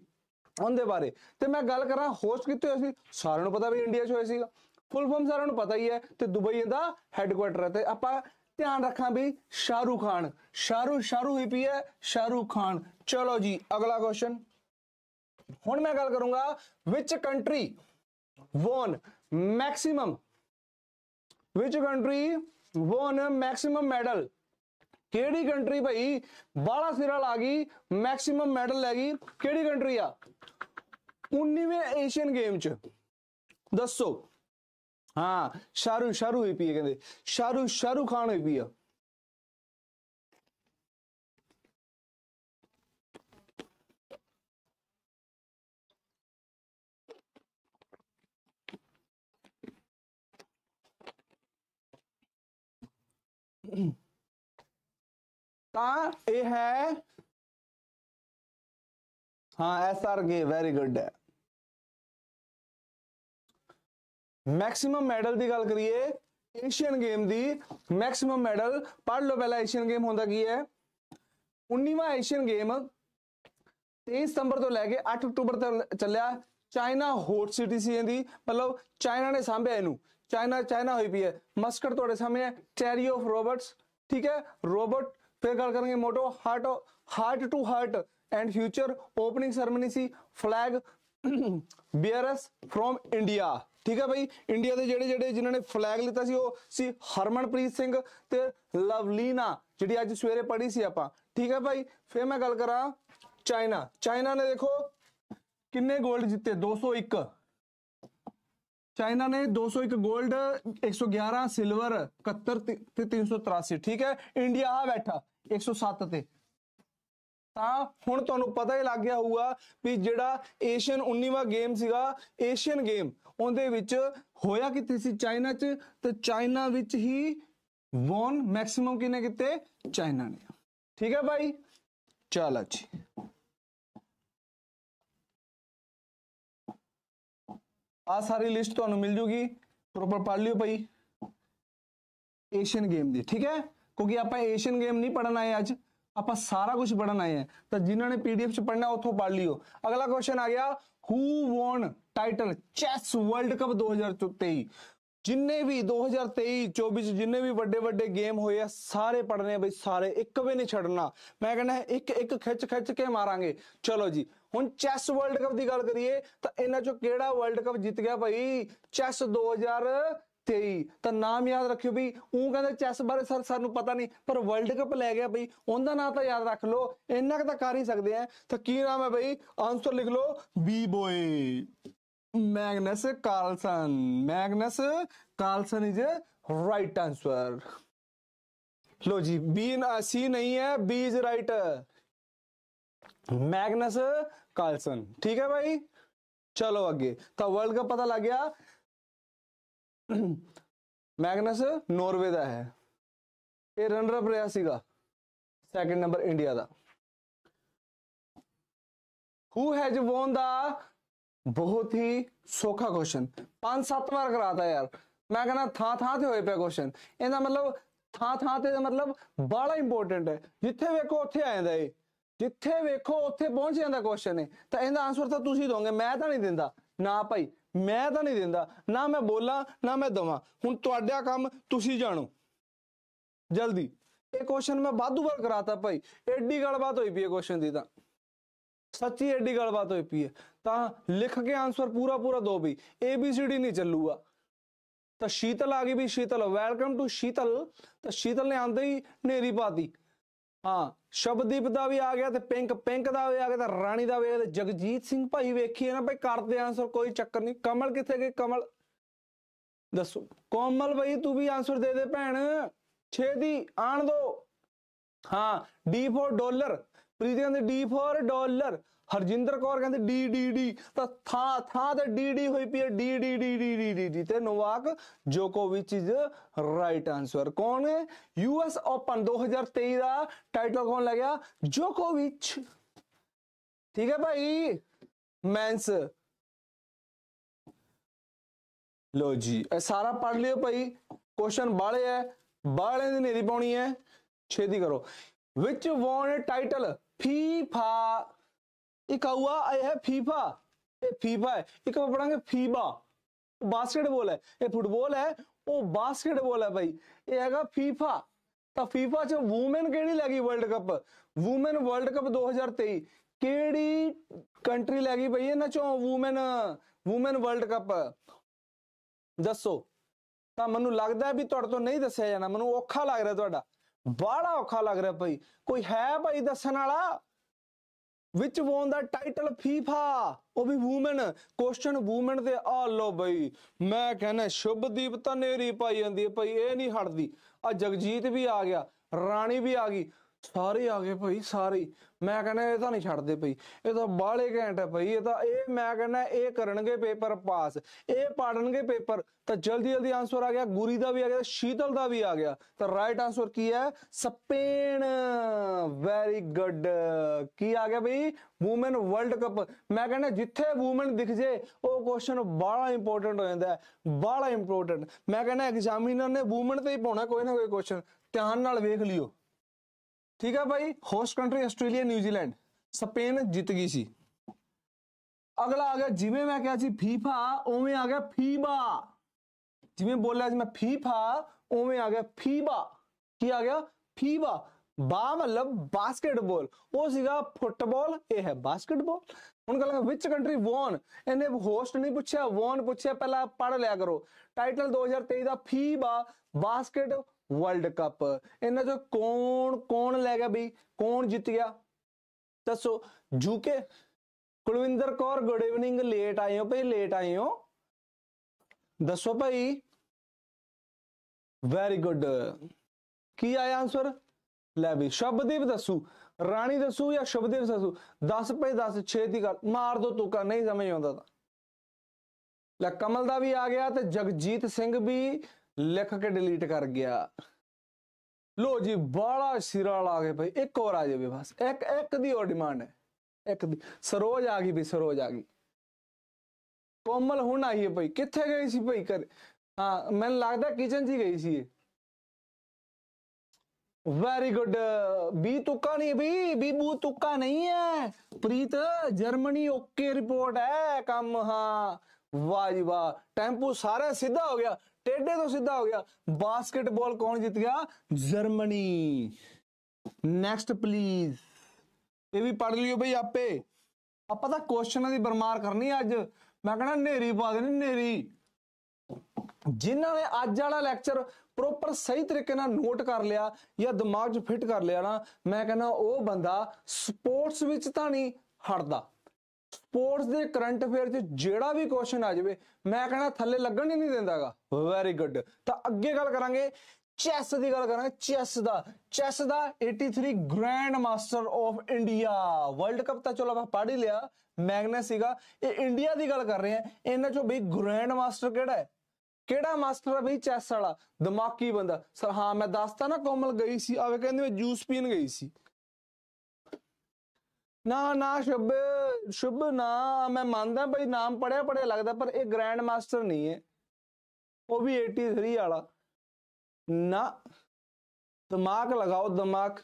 ਉਹਦੇ ਬਾਰੇ ਤੇ ਮੈਂ ਗੱਲ ਕਰਾਂ ਹੋਸਟ ਕਿੱਥੇ ਹੋਇਆ ਸੀ ਸਾਰਿਆਂ ਨੂੰ ਪਤਾ ਵੀ ਇੰਡੀਆ ਚ ਹੋਇਆ ਸੀਗਾ ਫੁੱਲ ਫਾਰਮ ਸਾਰਿਆਂ ਨੂੰ ਪਤਾ ਹੀ ਹੈ ਤੇ ਦੁਬਈ ਇਹਦਾ ਹੈੱਡਕੁਆਰਟਰ ਹੈ ਤੇ ਆਪਾਂ ध्यान रखा भी शाहरुख खान शाहरुख शाहरुख ही पी है शाहरुख खान चलो जी अगला क्वेश्चन हूं मैं गल करूंगा which country won maximum which country won maximum medal केड़ी कंट्री भाई बारह ਸਿਰਾ ला गई मैक्सीम मैडल ਲੈ ਗਈ ਕਿਹੜੀ ਕੰਟਰੀ ਆ 19ਵੇਂ ਏਸ਼ੀਅਨ ਗੇਮ ਚ ਹਾਂ ਸ਼ਾਰੂ ਸ਼ਾਰੂ ਹੋਈ ਪਈ ਕਹਿੰਦੇ ਸ਼ਾਰੂ ਸ਼ਾਰੂ ਖਾਨ ਹੋਈ ਪਈ ਆ ਤਾਂ ਇਹ ਹੈ ਹਾਂ ਐਸ ਆਰ ਗੇ ਵੈਰੀ ਗੁੱਡ ਹੈ ਮੈਕਸਿਮਮ ਮੈਡਲ ਦੀ ਗੱਲ ਕਰੀਏ ਏਸ਼ੀਅਨ ਗੇਮ ਦੀ ਮੈਕਸਿਮਮ ਮੈਡਲ ਪੜ ਲਓ ਪਹਿਲਾਂ ਏਸ਼ੀਅਨ ਗੇਮ ਹੁੰਦਾ ਕੀ ਹੈ 19ਵਾਂ ਏਸ਼ੀਅਨ ਗੇਮ 23 ਸਤੰਬਰ ਤੋਂ ਲੈ ਕੇ 8 ਅਕਤੂਬਰ ਤੱਕ ਚੱਲਿਆ ਚਾਈਨਾ ਹੌਟ ਸਿਟੀ ਸੀ ਇਹਦੀ ਮਤਲਬ ਚਾਈਨਾ ਨੇ ਸਾਂਭਿਆ ਇਹਨੂੰ ਚਾਈਨਾ ਚਾਈਨਾ ਹੋਈ ਪਈ ਹੈ ਮਸਕਟ ਤੁਹਾਡੇ ਸਾਹਮਣੇ ਹੈ ਟੈਰੀ ਆਫ ਰੋਬਰਟਸ ਠੀਕ ਹੈ ਰੋਬਰਟ ਫਿਰ ਗੱਲ ਕਰਾਂਗੇ motto heart heart to heart and future opening ceremony ਸੀ ਫਲੈਗ ਬੀਅਰਸ ਫਰੋਮ ਇੰਡੀਆ ਠੀਕ ਹੈ ਭਾਈ ਇੰਡੀਆ ਦੇ ਜਿਹੜੇ ਜਿਹੜੇ ਜਿਨ੍ਹਾਂ ਨੇ ਫਲੈਗ ਲਿੱਤਾ ਸੀ ਉਹ ਸੀ ਹਰਮਨਪ੍ਰੀਤ ਸਿੰਘ ਤੇ ਲਵਲੀਨਾ ਜਿਹੜੀ ਅੱਜ ਸਵੇਰੇ ਪੜ੍ਹੀ ਸੀ ਆਪਾਂ ਠੀਕ ਹੈ ਭਾਈ ਫਿਰ ਮੈਂ ਗੱਲ ਕਰਾਂ ਚਾਈਨਾ ਚਾਈਨਾ ਨੇ ਦੇਖੋ ਕਿੰਨੇ 골ਡ ਜਿੱਤੇ 201 ਚਾਈਨਾ ਨੇ 201 골ਡ 111 ਸਿਲਵਰ 71 ਤੇ 383 ਠੀਕ ਹੈ ਇੰਡੀਆ ਆ ਬੈਠਾ 107 ਤੇ ਤਾਂ ਹੁਣ ਤੁਹਾਨੂੰ ਪਤਾ ਹੀ ਲੱਗ ਗਿਆ ਹੋਊਗਾ ਵੀ ਜਿਹੜਾ ਏਸ਼ੀਅਨ 19ਵਾਂ ਗੇਮ ਸੀਗਾ ਏਸ਼ੀਅਨ ਗੇਮ ਉਹਦੇ ਵਿੱਚ ਹੋਇਆ ਕਿੱਥੇ ਸੀ ਚਾਈਨਾ 'ਚ ਤੇ ਚਾਈਨਾ ਵਿੱਚ ਹੀ ਵੌਨ ਮੈਕਸਿਮਮ ਕਿਨੇ ਕਿਤੇ ਚਾਈਨਾ ਨੇ ਠੀਕ ਹੈ ਭਾਈ ਚਲ ਜੀ ਆ ਸਾਰੀ ਲਿਸਟ ਤੁਹਾਨੂੰ ਮਿਲ ਜੂਗੀ ਪ੍ਰੋਪਰ ਪੜ੍ਹ ਲਿਓ ਭਾਈ ਏਸ਼ੀਅਨ ਗੇਮ ਦੀ ਠੀਕ ਹੈ ਕਿਉਂਕਿ ਆਪਾਂ ਏਸ਼ੀਅਨ ਗੇਮ ਨਹੀਂ ਪੜਨ ਆਏ ਅੱਜ ਆਪਾਂ ਸਾਰਾ ਕੁਝ ਪੜਨ ਆਏ ਆ ਤਾਂ ਜਿਨ੍ਹਾਂ ਨੇ ਪੀਡੀਐਫ ਚ ਪੜਨਾ ਉਥੋਂ ਪੜ ਲਿਓ ਅਗਲਾ ਕੁਐਸਚਨ ਆ ਗਿਆ who won title chess world cup 2023 ਜਿੰਨੇ ਵੀ 2023 24 ਜਿੰਨੇ ਵੀ ਵੱਡੇ ਵੱਡੇ ਗੇਮ ਹੋਏ ਆ ਸਾਰੇ ਪੜਨੇ ਬਈ ਸਾਰੇ ਇੱਕ ਵੀ ਨਹੀਂ ਛੱਡਣਾ ਮੈਂ ਕਹਿੰਦਾ ਇੱਕ ਇੱਕ ਖਿੱਚ ਖਿੱਚ ਕੇ ਮਾਰਾਂਗੇ ਚਲੋ ਜੀ ਹੁਣ ਚੈਸ ਵਰਲਡ ਕੱਪ ਦੀ ਗੱਲ ਕਰੀਏ ਤਾਂ ਇਹਨਾਂ ਚੋਂ ਕਿਹੜਾ ਵਰਲਡ ਕੱਪ ਜਿੱਤ ਗਿਆ ਭਾਈ ਚੈਸ 2000 ਤੇ ਤਾਂ ਨਾਮ ਯਾਦ ਰੱਖਿਓ ਬਈ ਉਹ ਕਹਿੰਦਾ ਚੈਸ ਬਾਰੇ ਸਰ ਸਾਨੂੰ ਪਤਾ ਨਹੀਂ ਪਰ ਵਰਲਡ ਕੱਪ ਲੈ ਗਿਆ ਬਈ ਉਹਦਾ ਨਾਮ ਤਾਂ ਯਾਦ ਰੱਖ ਲਓ ਇੰਨਾ ਕੁ ਤਾਂ ਕਰ ਹੀ ਸਕਦੇ ਆ ਤਾਂ ਕੀ ਨਾਮ ਹੈ ਬਈ ਆਨਸਰ ਲਿਖ ਲਓ ਬੀ ਬੋਏ Magnus Carlsen Magnus Carlsen is right answer ਲੋ ਜੀ ਬੀ ਨਾ ਸੀ ਨਹੀਂ ਹੈ B is right Magnus Carlsen ਠੀਕ ਹੈ ਬਾਈ ਚਲੋ ਅੱਗੇ ਤਾਂ ਵਰਲਡ ਕੱਪ ਪਤਾ ਲੱਗ ਗਿਆ ਮੈਗਨਸ ਨਾਰਵੇ ਦਾ ਹੈ ਇਹ ਰਨਰ ਅਪ ਰਿਹਾ ਸੀਗਾ ਸੈਕਿੰਡ ਨੰਬਰ ਇੰਡੀਆ ਦਾ ਹੂ ਹੈਜ਼ ਵੋਨ ਦਾ ਬਹੁਤ ਹੀ ਸੌਖਾ ਕੁਐਸਚਨ ਪੰਜ ਸੱਤ ਵਾਰ ਕਰਾਤਾ ਯਾਰ ਮੈਂ ਕਹਿੰਦਾ ਥਾਂ ਥਾਂ ਤੇ ਹੋਏ ਪਿਆ ਕੁਐਸਚਨ ਇਹਦਾ ਮਤਲਬ ਥਾਂ ਥਾਂ ਤੇ ਮਤਲਬ ਬੜਾ ਇੰਪੋਰਟੈਂਟ ਹੈ ਜਿੱਥੇ ਵੇਖੋ ਉੱਥੇ ਆ ਜਾਂਦਾ ਇਹ ਜਿੱਥੇ ਵੇਖੋ ਉੱਥੇ ਪਹੁੰਚ ਜਾਂਦਾ ਕੁਐਸਚਨ ਇਹ ਤਾਂ ਇਹਦਾ ਆਨਸਰ ਤਾਂ ਤੁਸੀਂ ਦੋਗੇ ਮੈਂ ਤਾਂ ਨਹੀਂ ਦਿੰਦਾ ਨਾ ਭਾਈ ਮੈਂ ਤਾਂ ਨਹੀਂ ਦਿੰਦਾ ਨਾ ਮੈਂ ਬੋਲਾਂ ਨਾ ਮੈਂ ਦਵਾਂ ਹੁਣ ਤੁਹਾਡਾ ਕੰਮ ਤੁਸੀਂ ਜਾਣੋ ਜਲਦੀ ਇਹ ਕੁਐਸਚਨ ਮੈਂ ਬਾਦੂ ਵਾਰ ਕਰਾਤਾ ਭਾਈ ਐਡੀ ਗੱਲਬਾਤ ਹੋਈ ਪਈ ਹੈ ਕੁਐਸਚਨ ਦੀ ਤਾਂ ਸੱਚੀ ਐਡੀ ਗੱਲਬਾਤ ਹੋਈ ਪਈ ਹੈ ਤਾਂ ਲਿਖ ਕੇ ਆਨਸਰ ਪੂਰਾ ਪੂਰਾ ਦੋ ਵੀ ਏ ਬੀ ਸੀ ਡੀ ਨਹੀਂ ਚੱਲੂਗਾ ਤਾਂ ਸ਼ੀਤਲ ਆ ਗਈ ਵੀ ਸ਼ੀਤਲ ਵੈਲਕਮ ਟੂ ਸ਼ੀਤਲ ਤਾਂ ਸ਼ੀਤਲ ਨੇ ਆਂਦੇ ਹੀ ਨੇਰੀ ਪਾਤੀ ਹਾਂ ਸ਼ਬਦੀਪ ਦਾ ਵੀ ਆ ਗਿਆ ਤੇ ਪਿੰਕ ਪਿੰਕ ਦਾ ਵੀ ਆ ਗਿਆ ਤੇ ਰਾਣੀ ਦਾ ਵੀ ਆ ਗਿਆ ਤੇ ਜਗਜੀਤ ਸਿੰਘ ਭਾਈ ਵੇਖੀਏ ਨਾ ਭਾਈ ਕਰਦੇ ਆਨਸਰ ਕੋਈ ਚੱਕਰ ਨਹੀਂ ਕਮਲ ਕਿੱਥੇ ਗਈ ਕਮਲ ਦੱਸੋ ਕੋਮਲ ਭਾਈ ਤੂੰ ਵੀ ਆਨਸਰ ਦੇ ਦੇ ਭੈਣ ਛੇਦੀ ਆਣ ਦੋ ਹਾਂ ਡੀ ਫੋਰ ਡਾਲਰ ਪ੍ਰੀਤਿਆਂ ਦੇ D for dollar Harjinder Kaur ਕਹਿੰਦੇ ਡੀ ਡੀ ਡੀ ਤਾਂ ਥਾਂ ਥਾਂ ਤੇ ਡੀ ਡੀ ਹੋਈ ਪਈ ਹੈ D D D D D D ਤੇ ਨੋਵਾਕ ਜੋਕੋਵਿਚ ਇਜ਼ ਰਾਈਟ ਆਨਸਰ ਕੌਣ ਹੈ ਯੂਐਸ ਓਪਨ 2023 ਦਾ ਟਾਈਟਲ ਕੌਣ ਗਿਆ ਜੋਕੋਵਿਚ ਠੀਕ ਹੈ ਭਾਈ ਮੈਂਸ ਲੋ ਜੀ ਇਹ ਸਾਰਾ ਪੜ ਲਿਓ ਭਾਈ ਕੁਐਸਚਨ ਬਾਲੇ ਹੈ ਬਾਲੇ ਦੀ ਨੇਰੀ ਪਾਉਣੀ ਹੈ ਛੇਦੀ ਕਰੋ ਵਿਚ ਵੌਨ ਟਾਈਟਲ ਫੀਫਾ एक हुआ ਹੈ है फीफा ये फीफा है एक हम पढ़ाएंगे फीबा ਬਾਸਕਟਬਾਲ ਹੈ ਇਹ ਫੁੱਟਬਾਲ ਹੈ ਉਹ ਬਾਸਕਟਬਾਲ ਹੈ ਭਾਈ ਇਹ ਹੈਗਾ FIFA ਤਾਂ ਫੀਫਾ ਚ ਔਮਨ ਕਿਹੜੀ ਲੱਗੀ world cup women world cup 2023 ਕਿਹੜੀ ਕੰਟਰੀ ਲੱਗੀ ਭਈ ਇਹਨਾਂ ਚੋਂ ਔਮਨ ਔਮਨ ਵਰਲਡ ਕੱਪ ਦੱਸੋ ਤਾਂ ਮੈਨੂੰ ਲੱਗਦਾ ਵੀ ਤੁਹਾਡੇ ਤੋਂ ਨਹੀਂ ਦੱਸਿਆ ਜਾਣਾ ਮੈਨੂੰ ਔਖਾ ਲੱਗ ਰਿਹਾ ਤੁਹਾਡਾ ਬਾੜਾ ਔਖਾ ਲੱਗ ਰਿਹਾ ਭਾਈ ਕੋਈ ਹੈ ਭਾਈ ਦੱਸਣ ਵਾਲਾ which won the title FIFA ਉਹ ਵੀ ਊਮਨ ਕੁਐਸਚਨ ਊਮਨ ਦੇ ਆ ਲੋ ਬਈ ਮੈਂ ਕਹਿੰਦਾ ਸ਼ੁਭਦੀਪ ਤਾਂ ਨੇਰੀ ਪਾਈ ਜਾਂਦੀ ਹੈ ਭਾਈ ਇਹ ਨਹੀਂ ਹਟਦੀ ਆ ਜਗਜੀਤ ਵੀ ਆ ਗਿਆ ਰਾਣੀ ਵੀ ਆ ਗਈ ਸਾਰੇ ਆ ਗਏ ਭਾਈ ਸਾਰੇ ਮੈਂ ਕਹਿੰਦਾ ਇਹ ਤਾਂ ਨਹੀਂ ਛੱਡਦੇ ਭਾਈ ਇਹ ਤਾਂ ਬਾਹਲੇ ਘੈਂਟ ਹੈ ਭਾਈ ਇਹ ਤਾਂ ਇਹ ਮੈਂ ਕਹਿੰਦਾ ਇਹ ਕਰਨਗੇ ਪੇਪਰ ਪਾਸ ਇਹ ਪੜਨਗੇ ਪੇਪਰ ਤਾਂ ਜਲਦੀ ਜਲਦੀ ਆਨਸਰ ਆ ਗਿਆ ਗੁਰੀ ਦਾ ਵੀ ਆ ਗਿਆ ਸ਼ੀਤਲ ਦਾ ਵੀ ਆ ਗਿਆ ਤਾਂ ਰਾਈਟ ਆਨਸਰ ਕੀ ਹੈ ਸਪੇਨ ਵੈਰੀ ਗੁੱਡ ਕੀ ਆ ਗਿਆ ਭਾਈ ਔਮਨ ਵਰਲਡ ਕੱਪ ਮੈਂ ਕਹਿੰਦਾ ਜਿੱਥੇ ਔਮਨ ਦਿਖ ਜੇ ਉਹ ਕੁਐਸਚਨ ਬਾਹਲਾ ਇੰਪੋਰਟੈਂਟ ਹੋ ਜਾਂਦਾ ਹੈ ਬਾਹਲਾ ਇੰਪੋਰਟੈਂਟ ਮੈਂ ਕਹਿੰਦਾ ਐਗਜ਼ਾਮੀਨਰ ਨੇ ਔਮਨ ਤੇ ਹੀ ਪਾਉਣਾ ਕੋਈ ਨਾ ਕੋਈ ਕੁਐਸਚਨ ਧਿਆਨ ਨਾਲ ਵੇਖ ਲਿਓ ਠੀਕ ਹੈ ਭਾਈ host country Australia New Zealand Spain ਜਿੱਤ ਗਈ ਸੀ ਅਗਲਾ ਆ ਗਿਆ ਜਿਵੇਂ ਮੈਂ ਕਿਹਾ ਸੀ ਫੀਫਾ ਉਵੇਂ ਆ ਗਿਆ ਫੀਬਾ ਜਿਵੇਂ ਬੋਲਿਆ ਸੀ ਮੈਂ ਫੀਫਾ ਉਵੇਂ ਆ ਗਿਆ ਫੀਬਾ ਕੀ ਆ ਗਿਆ ਫੀਬਾ ਬਾ ਮਤਲਬ ਬਾਸਕਟਬਾਲ ਉਹ ਸੀਗਾ ਫੁੱਟਬਾਲ ਇਹ ਹੈ ਬਾਸਕਟਬਾਲ ਹੁਣ ਕਹਾਂਗਾ ਵਿਚ ਕੰਟਰੀ ਵੌਨ ਇਹਨੇ ਹੋਸਟ ਨਹੀਂ ਪੁੱਛਿਆ ਵੌਨ ਪੁੱਛਿਆ ਪਹਿਲਾਂ ਪੜ ਲਿਆ ਕਰੋ ਟਾਈਟਲ 2023 ਦਾ ਫੀਬਾ ਬਾਸਕਟ ਵਰਲਡ ਕੱਪ ਇਹਨਾਂ ਚੋਂ ਕੌਣ ਕੌਣ ਲੈ ਗਿਆ ਬਈ ਕੌਣ ਜਿੱਤ ਗਿਆ ਦੱਸੋ ਜੂਕੇ Kulwinder Kaur good evening late ਆਏ ਹੋ ਭਈ ਲੇਟ ਆਏ ਹੋ ਦੱਸੋ ਭਾਈ ਵੈਰੀ ਗੁੱਡ ਕੀ ਆਇਆ ਆਨਸਰ ਲੈ ਵੀ ਸ਼ਬਦੀਪ ਦੱਸੂ ਰਾਣੀ ਦੱਸੂ ਜਾਂ ਸ਼ਬਦੀਪ ਦੱਸੂ 10 ਪਏ 10 6 ਦੀ ਗੱਲ ਮਾਰ ਦੋ ਤੁਕਾ ਨਹੀਂ ਸਮਝ ਆਉਂਦਾ ਤਾਂ ਲੈ ਕਮਲ ਦਾ ਵੀ ਆ ਗਿਆ ਤੇ ਜਗਜੀਤ ਸਿੰਘ ਵੀ ਲਿਖ ਕੇ ਡਿਲੀਟ ਕਰ ਗਿਆ ਲੋ ਜੀ ਬਾਲਾ ਸਿਰਾ ਲਾ ਕੇ ਭਾਈ ਇੱਕ ਹੋਰ ਆ ਜਾਵੇ ਬਸ ਇੱਕ ਇੱਕ ਦੀ ਹੋਰ ਡਿਮਾਂਡ ਹੈ ਇੱਕ ਦੀ ਸਰੋਜ ਆ ਗਈ ਵੀ ਸਰੋਜ ਆ ਗਈ ਕੋਮਲ ਹੁਣ ਆਈ ਹੈ ਭਾਈ ਕਿੱਥੇ ਗਈ ਸੀ ਭਾਈ ਕਰ ਹਾਂ ਮੈਨੂੰ ਲੱਗਦਾ ਕਿਚਨ 'ਚ ਹੀ ਗਈ ਸੀ ਵੈਰੀ ਗੁੱਡ ਬੀ ਤੁੱਕਾ ਨਹੀਂ ਬੀ ਬੀ ਬੂ ਤੁੱਕਾ ਨਹੀਂ ਹੈ ਪ੍ਰੀਤ ਜਰਮਨੀ ਓਕੇ ਰਿਪੋਰਟ ਹੈ ਕੰਮ ਹਾਂ ਵਾਹ ਜੀ ਵਾਹ ਟੈਂਪੂ ਸਾਰਾ ਸਿੱਧਾ ਹੋ ਗਿਆ ਟੇਡੇ ਤੋਂ ਸਿੱਧਾ ਹੋ ਗਿਆ ਬਾਸਕਟਬਾਲ ਕੌਣ ਜਿੱਤ ਗਿਆ ਜਰਮਨੀ ਨੈਕਸਟ ਪਲੀਜ਼ ਇਹ ਵੀ ਪੜ ਲਿਓ ਬਈ ਆਪੇ ਆਪਾਂ ਤਾਂ ਕੁਐਸਚਨਾਂ ਦੀ ਬਰਮਾਰ ਕਰਨੀ ਅੱਜ ਮੈਂ ਕਹਣਾ ਨੇਰੀ ਪਾ ਦੇ ਨੇਰੀ ਜਿਨ੍ਹਾਂ ਨੇ ਅੱਜ ਵਾਲਾ ਲੈਕਚਰ ਪ੍ਰੋਪਰ ਸਹੀ ਤਰੀਕੇ ਨਾਲ ਨੋਟ ਕਰ ਲਿਆ ਜਾਂ ਦਿਮਾਗ 'ਚ ਫਿੱਟ ਕਰ ਲਿਆ ਨਾ ਮੈਂ ਕਹਿੰਦਾ ਉਹ ਬੰਦਾ ਸਪੋਰਟਸ ਵਿੱਚ ਤਾਂ ਨਹੀਂ ਹਟਦਾ ਸਪੋਰਟਸ ਦੇ ਕਰੰਟ ਅਫੇਅਰ 'ਚ ਜਿਹੜਾ ਵੀ ਕੁਐਸਚਨ ਆ ਜਾਵੇ ਮੈਂ ਕਹਣਾ ਥੱਲੇ ਲੱਗਣ ਹੀ ਨਹੀਂ ਦਿੰਦਾਗਾ ਵੈਰੀ ਗੁੱਡ ਤਾਂ ਅੱਗੇ ਗੱਲ ਕਰਾਂਗੇ ਚੈਸ ਦੀ ਗੱਲ ਕਰਾਂਗੇ ਚੈਸ ਦਾ ਚੈਸ ਦਾ 83 grand master of India world cup ਤਾਂ ਚਲੋ ਆਪਾਂ ਪੜ੍ਹ ਹੀ ਲਿਆ ਮੈਗਨਸ ਸੀਗਾ ਇਹ ਇੰਡੀਆ ਦੀ ਗੱਲ ਕਰ ਰਹੇ ਆ ਇਹਨਾਂ ਚੋਂ ਵੀ ਗ੍ਰੈਂਡ ਮਾਸਟਰ ਕਿਹੜਾ ਹੈ ਕਿਹੜਾ ਮਾਸਟਰ ਆ ਬਈ ਚੈਸ ਵਾਲਾ ਦਿਮਾਗੀ ਬੰਦਾ ਸਰ ਹਾਂ ਮੈਂ ਦੱਸਤਾ ਨਾ ਕੋਮਲ ਗਈ ਸੀ ਆਵੇ ਕਹਿੰਦੇ ਮੈਂ ਜੂਸ ਪੀਣ ਗਈ ਸੀ ਨਾ ਨਾ ਸ਼ੁਭ ਸ਼ੁਭ ਨਾ ਮੈਂ ਮੰਨਦਾ ਭਾਈ ਨਾਮ ਪੜਿਆ ਪੜਿਆ ਲੱਗਦਾ ਪਰ ਇਹ ਗ੍ਰੈਂਡ ਮਾਸਟਰ ਨਹੀਂ ਹੈ ਉਹ ਵੀ 83 ਵਾਲਾ ਨਾ ਦਿਮਾਗ ਲਗਾਓ ਦਿਮਾਗ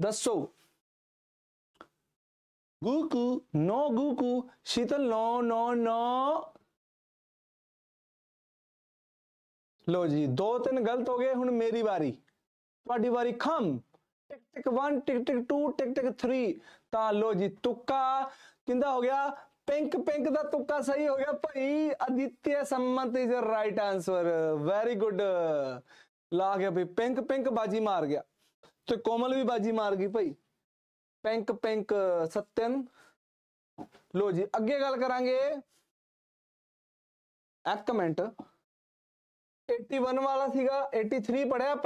ਦੱਸੋ ਗੂਕੂ ਨੋ ਗੂਕੂ ਸ਼ੀਤਲ ਨੋ ਨੋ ਨੋ ਲੋ ਜੀ ਦੋ ਤਿੰਨ ਗਲਤ ਹੋ ਗਏ ਹੁਣ ਮੇਰੀ ਵਾਰੀ ਤੁਹਾਡੀ ਵਾਰੀ ਖੰਮ tick tick one tick tick two tick tick three तो जी तुक्का कि हो गया पिंक पिंक का तुक्का सही हो गया भाई आदित्य संबंध is right answer very good ला गया भाई पिंक पिंक बाजी मार गया तो कोमल भी बाजी मार गई भाई पिंक पिंक सत्यन लो जी अगे गल करा एक मिनट 81 वाला थी 83 पढ़े आप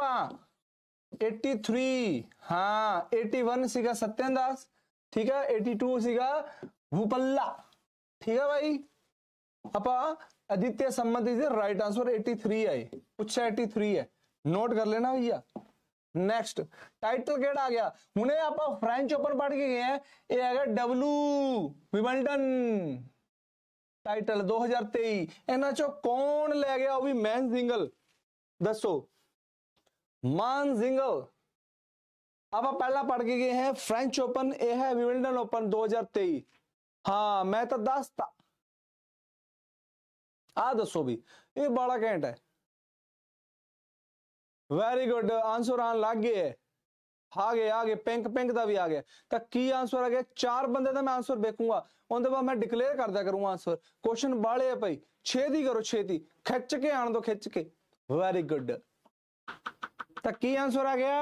83 हाँ 81 सत्यन दास ठीक है एटी टू ਸੀਗਾ भूपल्ला ठीक है भाई ਆਪਾਂ आदित्य संबंध इज राइट आंसर 83 है एटी थ्री है नोट कर लेना भैया नेक्स्ट टाइटल केड़ आ गया हमने आप फ्रेंच ओपन पढ़ के गए हैं ये है डब्लू विमल्टन टाइटल 2023 हजार तेई ਕੌਣ ਲੈ ਗਿਆ ਉਹ ਵੀ मैन सिंगल दसो मान सिंगल ਆਪਾਂ ਪਹਿਲਾਂ ਪੜ ਕੇ ਗਏ ਹਾਂ ਫ੍ਰੈਂਚ ਓਪਨ ਇਹ ਹੈ ਵਿੰਬਲਡਨ ਓਪਨ 2023 ਹਾਂ ਮੈਂ ਤਾਂ ਦੱਸਤਾ ਆ ਦੱਸੋ ਵੀ ਇਹ ਬੜਾ ਘੈਂਟ ਹੈ ਵੈਰੀ ਗੁੱਡ ਆਨਸਰ ਆਣ ਲੱਗ ਗਏ ਆ ਗਏ ਆ ਗਏ ਪਿੰਕ ਪਿੰਕ ਦਾ ਵੀ ਆ ਗਿਆ ਤਾਂ ਕੀ ਆਨਸਰ ਆ ਗਿਆ ਚਾਰ ਬੰਦੇ ਦਾ ਮੈਂ ਆਨਸਰ ਵੇਖੂੰਗਾ ਉਹਦੇ ਬਾਅਦ ਮੈਂ ਡਿਕਲੇਅਰ ਕਰਦਾ ਕਰੂੰਗਾ ਆਨਸਰ ਕੁਐਸਚਨ ਬਾਲੇ ਆ ਭਾਈ ਦੀ ਕਰੋ ਦੀ ਖਿੱਚ ਕੇ ਆਣ ਦੋ ਖਿੱਚ ਕੇ ਵੈਰੀ ਗੁੱਡ ਤਾਂ ਕੀ ਆਨਸਰ ਆ ਗਿਆ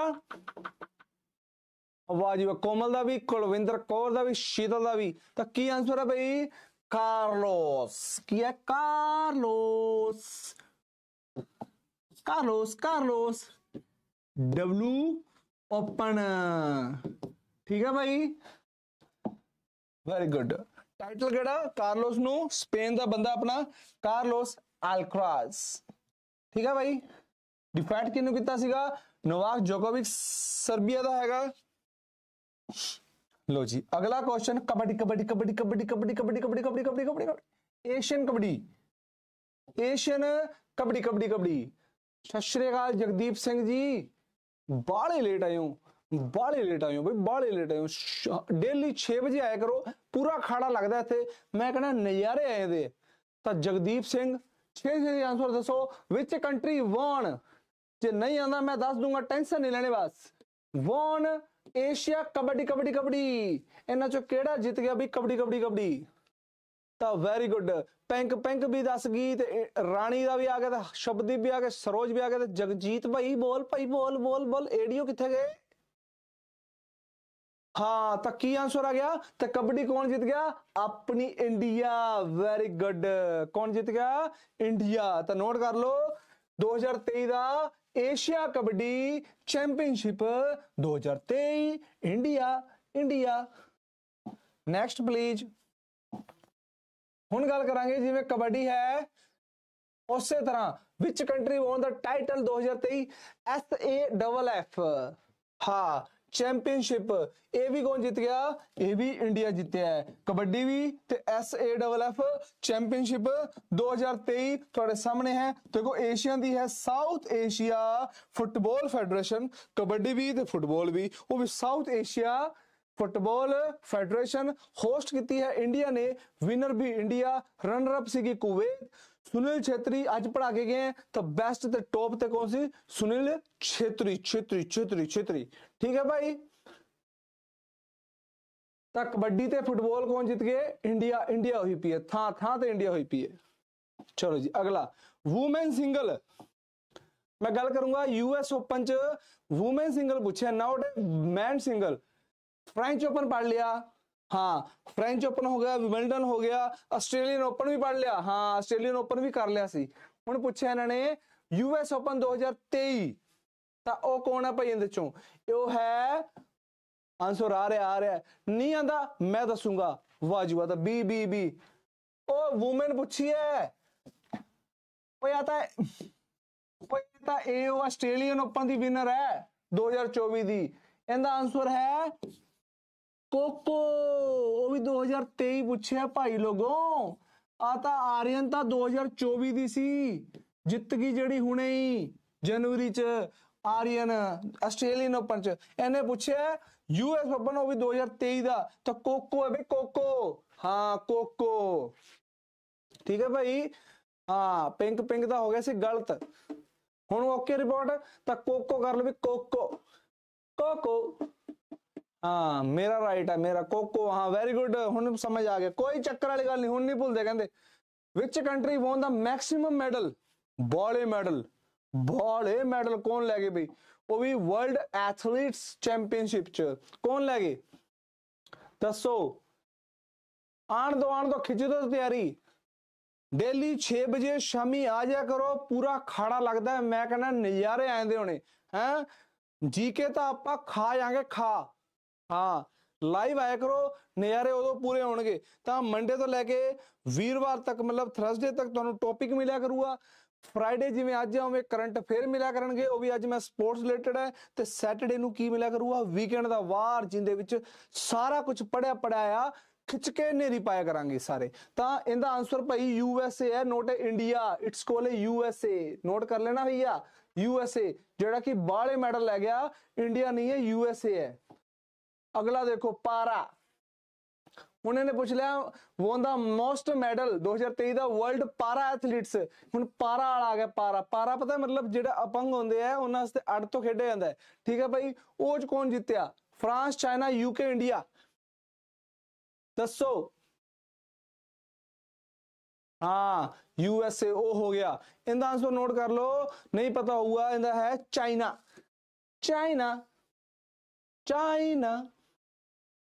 ਵਾਹ ਜੀ ਕੋਮਲ ਦਾ ਵੀ ਕੁਲਵਿੰਦਰ ਕੌਰ ਦਾ ਵੀ ਸ਼ੀਤਲ ਦਾ ਵੀ ਤਾਂ ਕੀ ਆਨਸਰ ਹੈ ਬਈ ਕਾਰਲੋਸ ਕੀ ਹੈ Carlos Carlos Carlos W open ਠੀਕ ਹੈ ਭਾਈ ਵੈਰੀ ਗੁੱਡ ਟਾਈਟਲ ਕਿਹੜਾ ਕਾਰਲੋਸ ਨੂੰ ਸਪੇਨ ਦਾ ਬੰਦਾ ਆਪਣਾ ਕਾਰਲੋਸ ਅਲਕਰਾਸ ਠੀਕ ਹੈ ਭਾਈ ਡਿਫੈਂਡ ਕਿਹਨੂੰ ਕੀਤਾ ਸੀਗਾ ਨੋਵਾਕ ਜੋਕੋਵਿਕ ਸਰਬੀਆ ਦਾ ਹੈਗਾ ਲੋ ਜੀ ਅਗਲਾ question kabaddi kabaddi kabaddi kabaddi kabaddi kabaddi kabaddi kabaddi kabaddi kabaddi Asian kabaddi Asian kabaddi kabaddi kabaddi ਸ਼ਸ਼ਰੇਗਾਲ ਜਗਦੀਪ ਸਿੰਘ ਜੀ ਬਾਹਲੇ ਲੇਟ ਆਇਓ ਬਾਹਲੇ ਲੇਟ ਆਇਓ ਬਈ ਬਾਹਲੇ ਲੇਟ ਆਇਓ ਡੇਲੀ 6 ਵਜੇ ਆਇਆ ਕਰੋ ਪੂਰਾ ਖਾੜਾ ਲੱਗਦਾ ਇੱਥੇ ਮੈਂ ਕਹਿੰਦਾ ਨਜ਼ਾਰੇ ਆਏ ਦੇ ਤਾਂ ਜਗਦੀਪ ਸਿੰਘ 6 ਦੇ ਆਨਸਰ ਦੱਸੋ ਵਿਚ ਕੰਟਰੀ ਵਨ ਜੇ ਨਹੀਂ ਆਂਦਾ ਮੈਂ ਦੱਸ ਦੂੰਗਾ ਟੈਨਸ਼ਨ ਨਹੀਂ ਲੈਣੇ ਬਸ ਵਨ ਏਸ਼ੀਆ ਕਬੱਡੀ ਕਬੱਡੀ ਕਬੱਡੀ ਇਹਨਾਂ ਚੋਂ ਕਿਹੜਾ ਜਿੱਤ ਗਿਆ ਵੀ ਕਬੱਡੀ ਕਬੱਡੀ ਕਬੱਡੀ ਤਾਂ ਵੈਰੀ ਗੁੱਡ ਪੈਂਕ ਪੈਂਕ ਵੀ ਦੱਸ ਗਈ ਤੇ ਰਾਣੀ ਦਾ ਵੀ ਆ ਗਿਆ ਤੇ ਸ਼ਬਦੀ ਵੀ ਆ ਗਿਆ ਸਰੋਜ ਵੀ ਆ ਗਿਆ ਤੇ ਜਗਜੀਤ ਭਾਈ ਬੋਲ ਭਾਈ ਬੋਲ ਬੋਲ ਬੋਲ ਏਡੀਓ ਕਿੱਥੇ ਗਏ ਹਾਂ ਤਾਂ ਕੀ ਆਨਸਰ ਆ ਗਿਆ ਤੇ ਕਬੱਡੀ ਕੌਣ ਜਿੱਤ ਗਿਆ ਆਪਣੀ ਇੰਡੀਆ ਵੈਰੀ ਗੁੱਡ ਕੌਣ ਜਿੱਤ ਗਿਆ ਇੰਡੀਆ ਤਾਂ ਨੋਟ ਕਰ ਲਓ 2023 ਦਾ Asia kabaddi championship 2023 India India next please ਹੁਣ ਗੱਲ ਕਰਾਂਗੇ ਜਿਵੇਂ ਕਬੱਡੀ ਹੈ ਉਸੇ ਤਰ੍ਹਾਂ which country won the title 2023 S A double F ਹਾਂ ਚੈਂਪੀਅਨਸ਼ਿਪ ਇਹ ਵੀ ਕੌਣ ਜਿੱਤ ਗਿਆ ਇਹ ਵੀ ਇੰਡੀਆ ਜਿੱਤਿਆ ਹੈ ਕਬੱਡੀ ਵੀ ਤੇ SAFF ਚੈਂਪੀਅਨਸ਼ਿਪ 2023 ਤੁਹਾਡੇ ਸਾਹਮਣੇ ਹੈ ਦੇਖੋ ਏਸ਼ੀਆ ਦੀ ਹੈ South Asia football federation kabaddi ਵੀ ਤੇ ਫੁੱਟਬਾਲ ਵੀ ਉਹ ਵੀ South Asia football federation host ਕੀਤੀ ਹੈ ਇੰਡੀਆ ਨੇ ਵਿਨਰ ਵੀ ਇੰਡੀਆ ਰਨਰ ਅਪ ਸੀਗੀ ਕੁਵੇਤ ਸੁਨੀਲ ਛੇਤਰੀ ਅੱਜ ਪੜਾ ਕੇ ਗਏ ਤਾਂ ਬੈਸਟ ਤੇ ਟੌਪ ਤੇ ਕੌਣ ਸੀ ਸੁਨੀਲ ਛੇਤਰੀ ਛੇਤਰੀ ਛੇਤਰੀ ਛੇਤਰੀ ਠੀਕ ਹੈ ਭਾਈ ਤਾਂ ਕਬੱਡੀ ਤੇ ਫੁੱਟਬਾਲ ਕੌਣ ਜਿੱਤ ਗਏ ਇੰਡੀਆ ਇੰਡੀਆ ਹੋਈ ਪਈ ਹੈ ਥਾਂ ਥਾਂ ਤੇ ਇੰਡੀਆ ਹੋਈ ਪਈ ਹੈ ਚਲੋ ਜੀ ਅਗਲਾ ਵੂਮਨ ਸਿੰਗਲ ਮੈਂ ਗੱਲ ਕਰੂੰਗਾ ਯੂਐਸ ਓਪਨ ਚ ਵੂਮਨ ਸਿੰਗਲ ਪੁੱਛਿਆ not man single French open ਪੜ ਲਿਆ ਹਾਂ ਫ੍ਰੈਂਚ ਓਪਨ ਹੋ ਗਿਆ ਵਿਮਲਡਨ ਹੋ ਗਿਆ ਆਸਟ੍ਰੇਲੀਅਨ ਓਪਨ ਵੀ ਪੜ ਲਿਆ ਹਾਂ ਆਸਟ੍ਰੇਲੀਅਨ ਓਪਨ ਵੀ ਕਰ ਲਿਆ ਸੀ ਹੁਣ ਪੁੱਛਿਆ ਇਹਨਾਂ ਨੇ ਯੂਐਸ ਓਪਨ 2023 ਤਾਂ ਉਹ ਕੌਣ ਹੈ ਭਾਈ ਇਹਦੇ ਚੋਂ ਉਹ ਹੈ ਆਨਸਰ ਆ ਰਿਹਾ ਆ ਰਿਹਾ ਨਹੀਂ ਆਂਦਾ ਮੈਂ ਦੱਸੂਗਾ ਵਾਜੂਆ ਦਾ ਬੀ ਬੀ ਬੀ ਉਹ ਔਮਨ ਪੁੱਛੀ ਹੈ ਉਹ ਆਤਾ ਹੈ ਉਹ ਤਾਂ ਇਹ ਉਹ ਆਸਟ੍ਰੇਲੀਅਨ ਓਪਨ ਦੀ ਵਿਨਰ ਹੈ 2024 ਦੀ ਇਹਦਾ ਆਨਸਰ ਹੈ ਕੋਕੋ ਉਹ ਵੀ 2023 ਪੁੱਛਿਆ ਭਾਈ ਲੋਗੋ ਆ ਤਾਂ ਆਰੀਅਨ ਤਾਂ 2024 ਦੀ ਸੀ ਜਿੱਤ ਗਈ ਜਿਹੜੀ ਹੁਣੇ ਹੀ ਜਨਵਰੀ ਚ ਆਰੀਅਨ ਆਸਟ੍ਰੇਲੀਅਨ ਓਪਨ ਚ ਇਹਨੇ ਪੁੱਛਿਆ ਯੂਐਸ ਓਪਨ ਉਹ ਵੀ 2023 ਦਾ ਤਾਂ ਕੋਕੋ ਹੈ ਬਈ ਕੋਕੋ ਹਾਂ ਕੋਕੋ ਠੀਕ ਹੈ ਭਾਈ ਹਾਂ ਪਿੰਕ ਪਿੰਕ ਦਾ ਹੋ ਗਿਆ ਸੀ ਗਲਤ ਹੁਣ ਓਕੇ ਰਿਪੋਰਟ ਤਾਂ ਕੋਕੋ ਕਰ ਲਵੇ ਵੀ ਕੋਕੋ ਕੋਕੋ ਹਾਂ ਮੇਰਾ ਰਾਈਟ ਹੈ ਮੇਰਾ ਕੋਕੋ ਹਾਂ ਵੈਰੀ ਗੁੱਡ ਹੁਣ ਸਮਝ ਆ ਗਿਆ ਕੋਈ ਚੱਕਰ ਵਾਲੀ ਗੱਲ ਨਹੀਂ ਹੁਣ ਨਹੀਂ ਭੁੱਲਦੇ ਕਹਿੰਦੇ which country won the maximum medal ਬੋਲੇ ਮੈਡਲ ਬਾਲੇ ਮੈਡਲ ਕੌਣ ਲੈ ਗਏ ਬਈ ਉਹ ਵੀ ਵਰਲਡ ਐਥਲੀਟਸ ਚੈਂਪੀਅਨਸ਼ਿਪ ਚ ਕੌਣ ਲੈ ਗਏ ਦੱਸੋ ਆਣ ਦੋ ਆਣ ਦੋ ਖਿੱਚੋ ਦੋ ਤਿਆਰੀ ਡੇਲੀ 6 ਵਜੇ ਸ਼ਾਮੀ ਆ ਜਾ ਕਰੋ ਪੂਰਾ ਖਾੜਾ ਲੱਗਦਾ ਮੈਂ ਕਹਿੰਦਾ ਨਜ਼ਾਰੇ ਆਂਦੇ ਹੋਣੇ ਹੈ ਜੀਕੇ ਤਾਂ ਆਪਾਂ ਖਾ ਜਾਾਂਗੇ ਖਾ ਹਾਂ ਲਾਈਵ ਆਇਆ ਕਰੋ ਨਜ਼ਾਰੇ ਉਦੋਂ ਪੂਰੇ ਹੋਣਗੇ ਤਾਂ ਮੰਡੇ ਤੋਂ ਲੈ ਕੇ ਵੀਰਵਾਰ ਤੱਕ ਮਤਲਬ ਥਰਸਡੇ ਤੱਕ ਤੁਹਾਨੂੰ ਟੌਪਿਕ ਮਿਲਿਆ ਕਰੂਗਾ ਫਰਡੇ ਜਿਵੇਂ ਅੱਜ ਆਵੇਂ ਕਰੰਟ ਫੇਰ ਮਿਲਿਆ ਕਰਨਗੇ ਉਹ ਵੀ ਅੱਜ ਮੈਂ ਸਪੋਰਟਸ ਰਿਲੇਟਡ ਹੈ ਤੇ ਸੈਟਰਡੇ ਨੂੰ ਕੀ ਮਿਲਿਆ ਕਰੂਗਾ ਵੀਕਐਂਡ ਦਾ ਵਾਰ ਜਿੰਦੇ ਵਿੱਚ ਸਾਰਾ ਕੁਝ ਪੜਿਆ ਪੜਾਇਆ ਖਿੱਚ ਕੇ ਨੇਰੀ ਪਾਇਆ ਕਰਾਂਗੇ ਸਾਰੇ ਤਾਂ ਇਹਦਾ ਆਨਸਰ ਭਾਈ ਯੂ ਐਸ ਏ ਹੈ not India it's call U S A note ਕਰ ਲੈਣਾ ਭਈਆ ਯੂ ਐਸ ਏ ਜਿਹੜਾ ਕਿ ਬਾਹਲੇ ਮੈਡਲ ਲੈ ਗਿਆ ਇੰਡੀਆ ਨਹੀਂ ਹੈ ਯੂ ਐਸ ਏ ਹੈ ਅਗਲਾ ਦੇਖੋ ਪਾਰਾ ਉਹਨਾਂ ਨੇ ਪੁੱਛ ਲਿਆ ਵਨ ਦਾ ਮੋਸਟ ਮੈਡਲ 2023 ਦਾ ਵਰਲਡ ਪਾਰਾ ਐਥਲੀਟਸ ਹੁਣ ਪਾਰਾ ਵਾਲਾ ਆ ਗਿਆ ਪਾਰਾ ਪਾਰਾ ਪਤਾ ਮਤਲਬ ਜਿਹੜਾ ਅਪੰਗ ਹੁੰਦੇ ਆ ਉਹਨਾਂ ਵਾਸਤੇ ਅੜ ਤੋਂ ਖੇਡਿਆ ਜਾਂਦਾ ਹੈ ਠੀਕ ਹੈ ਭਾਈ ਉਹ ਚ ਕੌਣ ਜਿੱਤਿਆ ਫਰਾਂਸ ਚਾਈਨਾ ਯੂਕੇ ਇੰਡੀਆ ਦੱਸੋ ਹਾਂ ਯੂ ਐਸ ਏ ਉਹ ਹੋ ਗਿਆ ਇਹਦਾ ਆਨਸਰ ਨੋਟ ਕਰ ਲਓ ਨਹੀਂ ਪਤਾ ਹੋਊਗਾ ਇਹਦਾ ਹੈ ਚਾਈਨਾ ਚਾਈਨਾ ਚਾਈਨਾ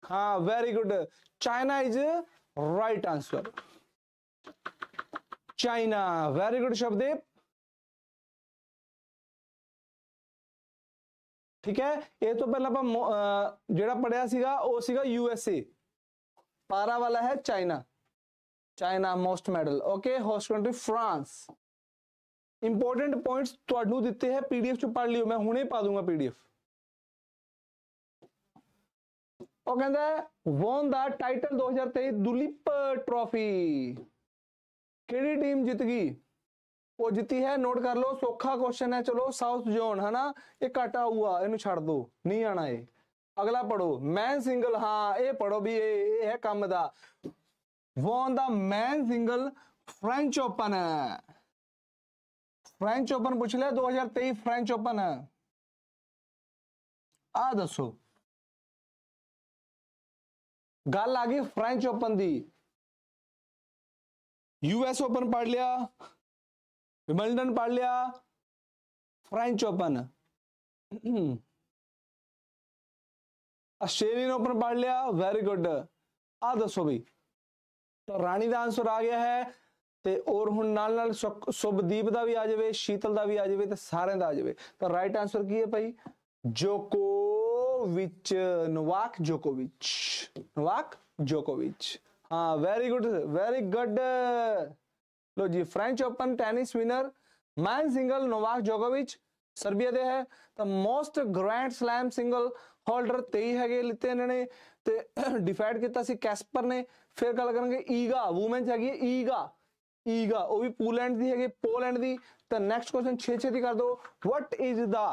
हाँ very good China is right answer China very good शब्देव ठीक है ये तो पहला आप जोड़ा पढ़िया यूएसए पारा वाला है China China most medal okay host country France important points तू दिते हैं पीडीएफ चु लियो मैं हूं पा दूंगा पीडीएफ ਉਹ ਕਹਿੰਦਾ won the title 2023 Duleep trophy ਕਿਹੜੀ ਟੀਮ ਜਿੱਤ ਗਈ ਉਹ ਜਿੱਤੀ ਹੈ ਨੋਟ ਕਰ ਲਓ ਸੌਖਾ ਕੁਐਸਚਨ ਹੈ ਚਲੋ ਸਾਊਥ ਜ਼ੋਨ ਹਨਾ ਇਹ ਘਟਾ ਹੁਆ ਇਹਨੂੰ ਛੱਡ ਦਿਓ ਨਹੀਂ ਆਣਾ ਇਹ ਅਗਲਾ ਪੜੋ ਮੈਨ ਸਿੰਗਲ ਹਾਂ ਇਹ ਪੜੋ ਵੀ ਇਹ ਇਹ ਹੈ ਕੰਮ ਦਾ won the man single French open French open ਪੁੱਛ ਲਿਆ 2023 ਫ੍ਰੈਂਚ ਓਪਨ ਆ ਦੱਸੋ ਗੱਲ ਆ ਗਈ ਫ੍ਰੈਂਚ ਓਪਨ ਦੀ ਯੂਐਸ ਓਪਨ ਪੜ ਲਿਆ ਵਿਮਲਡਨ ਪੜ ਲਿਆ ਫ੍ਰੈਂਚ ਓਪਨ ਆਸਟ੍ਰੇਲੀਅਨ ਓਪਨ ਪੜ ਲਿਆ ਵੈਰੀ ਗੁੱਡ ਆ ਦੱਸੋ ਵੀ ਤਾਂ ਰਾਣੀ ਦਾ ਆਨਸਰ ਆ ਗਿਆ ਹੈ ਤੇ ਔਰ ਹੁਣ ਨਾਲ ਨਾਲ ਸੁਭਦੀਪ ਦਾ ਵੀ ਆ ਜਾਵੇ ਸ਼ੀਤਲ ਦਾ ਵੀ ਆ ਜਾਵੇ ਤੇ ਸਾਰਿਆਂ ਦਾ ਆ ਜਾਵੇ ਤਾਂ ਰਾਈਟ ਆਨਸਰ ਕੀ ਹੈ ਭਾਈ ਜੋਕੋ ਵਿੱਚ ਨੋਵਾਕ ਜੋਕੋਵਿਚ ਨੋਵਾਕ ਜੋਕੋਵਿਚ ਹਾਂ ਵੈਰੀ ਗੁੱਡ ਵੈਰੀ ਗੁੱਡ ਲੋ ਜੀ ਫ੍ਰੈਂਚ ਓਪਨ ਟੈਨਿਸ ਵਿਨਰ ਮੈਨ ਸਿੰਗਲ ਨੋਵਾਕ ਜੋਕੋਵਿਚ ਸਰਬੀਆ ਦੇ ਹੈ ਤਾਂ most grand slam single holder 23 ਹੈਗੇ ਲਿੱਤੇ ਇਹਨਾਂ ਨੇ ਤੇ ਡਿਫਾਈਡ ਕੀਤਾ ਸੀ ਕੈਸਪਰ ਨੇ ਫਿਰ ਗੱਲ ਕਰਾਂਗੇ ਈਗਾ ਔਮਨਸ ਹੈਗੀ ਈਗਾ ਈਗਾ ਉਹ ਵੀ ਪੋਲੈਂਡ ਦੀ ਹੈਗੇ ਪੋਲੈਂਡ ਦੀ ਤਾਂ ਨੈਕਸਟ ਕੁਐਸਚਨ 6 6 ਦੀ ਕਰ ਦਿਓ what is the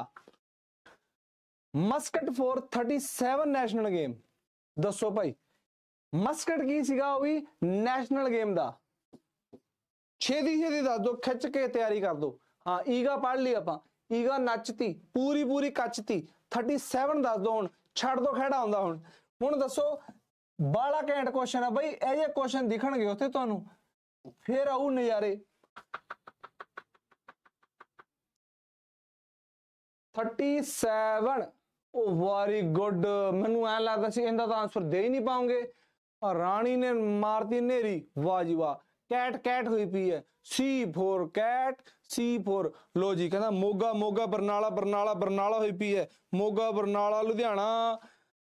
mascot for 37 national game ਦੱਸੋ ਭਾਈ ਮਸਕਟ ਕੀ ਸੀਗਾ ਉਹ ਵੀ ਨੈਸ਼ਨਲ ਗੇਮ ਦਾ ਛੇਦੀ ਛੇਦੀ ਦੱਸ ਦੋ ਖਿੱਚ ਕੇ ਤਿਆਰੀ ਕਰ ਦੋ ਹਾਂ ਈਗਾ ਪੜ ਲਈ ਆਪਾਂ ਈਗਾ ਨੱਚਤੀ ਪੂਰੀ ਪੂਰੀ ਕੱਚਤੀ 37 ਦੱਸ ਦੋ ਹੁਣ ਛੱਡ ਦੋ ਖੜਾ ਹੁੰਦਾ ਹੁਣ ਹੁਣ ਦੱਸੋ ਬਾਲਾ ਘੈਂਟ ਕੁਐਸਚਨ ਆ ਬਈ ਇਹ ਜੇ ਕੁਐਸਚਨ ਦਿਖਣਗੇ ਉੱਥੇ ਤੁਹਾਨੂੰ ਫੇਰ ਆਉ ਨਜ਼ਾਰੇ 37 ਉਹ ਵਾਰੀ ਗੁੱਡ ਮੈਨੂੰ ਐ ਲੱਗਦਾ ਸੀ ਇਹਦਾ ਤਾਂ ਆਨਸਰ ਦੇ ਹੀ ਨਹੀਂ ਪਾਉਂਗੇ ਰਾਣੀ ਨੇ ਮਾਰਦੀ ਨੇਰੀ ਵਾਹ ਜੀ ਵਾਹ ਕੈਟ ਕੈਟ ਹੋਈ ਪਈ ਹੈ C4 ਕੈਟ C4 ਲੋ ਜੀ ਕਹਿੰਦਾ ਮੋਗਾ ਮੋਗਾ ਬਰਨਾਲਾ ਬਰਨਾਲਾ ਬਰਨਾਲਾ ਹੋਈ ਪਈ ਹੈ ਮੋਗਾ ਬਰਨਾਲਾ ਲੁਧਿਆਣਾ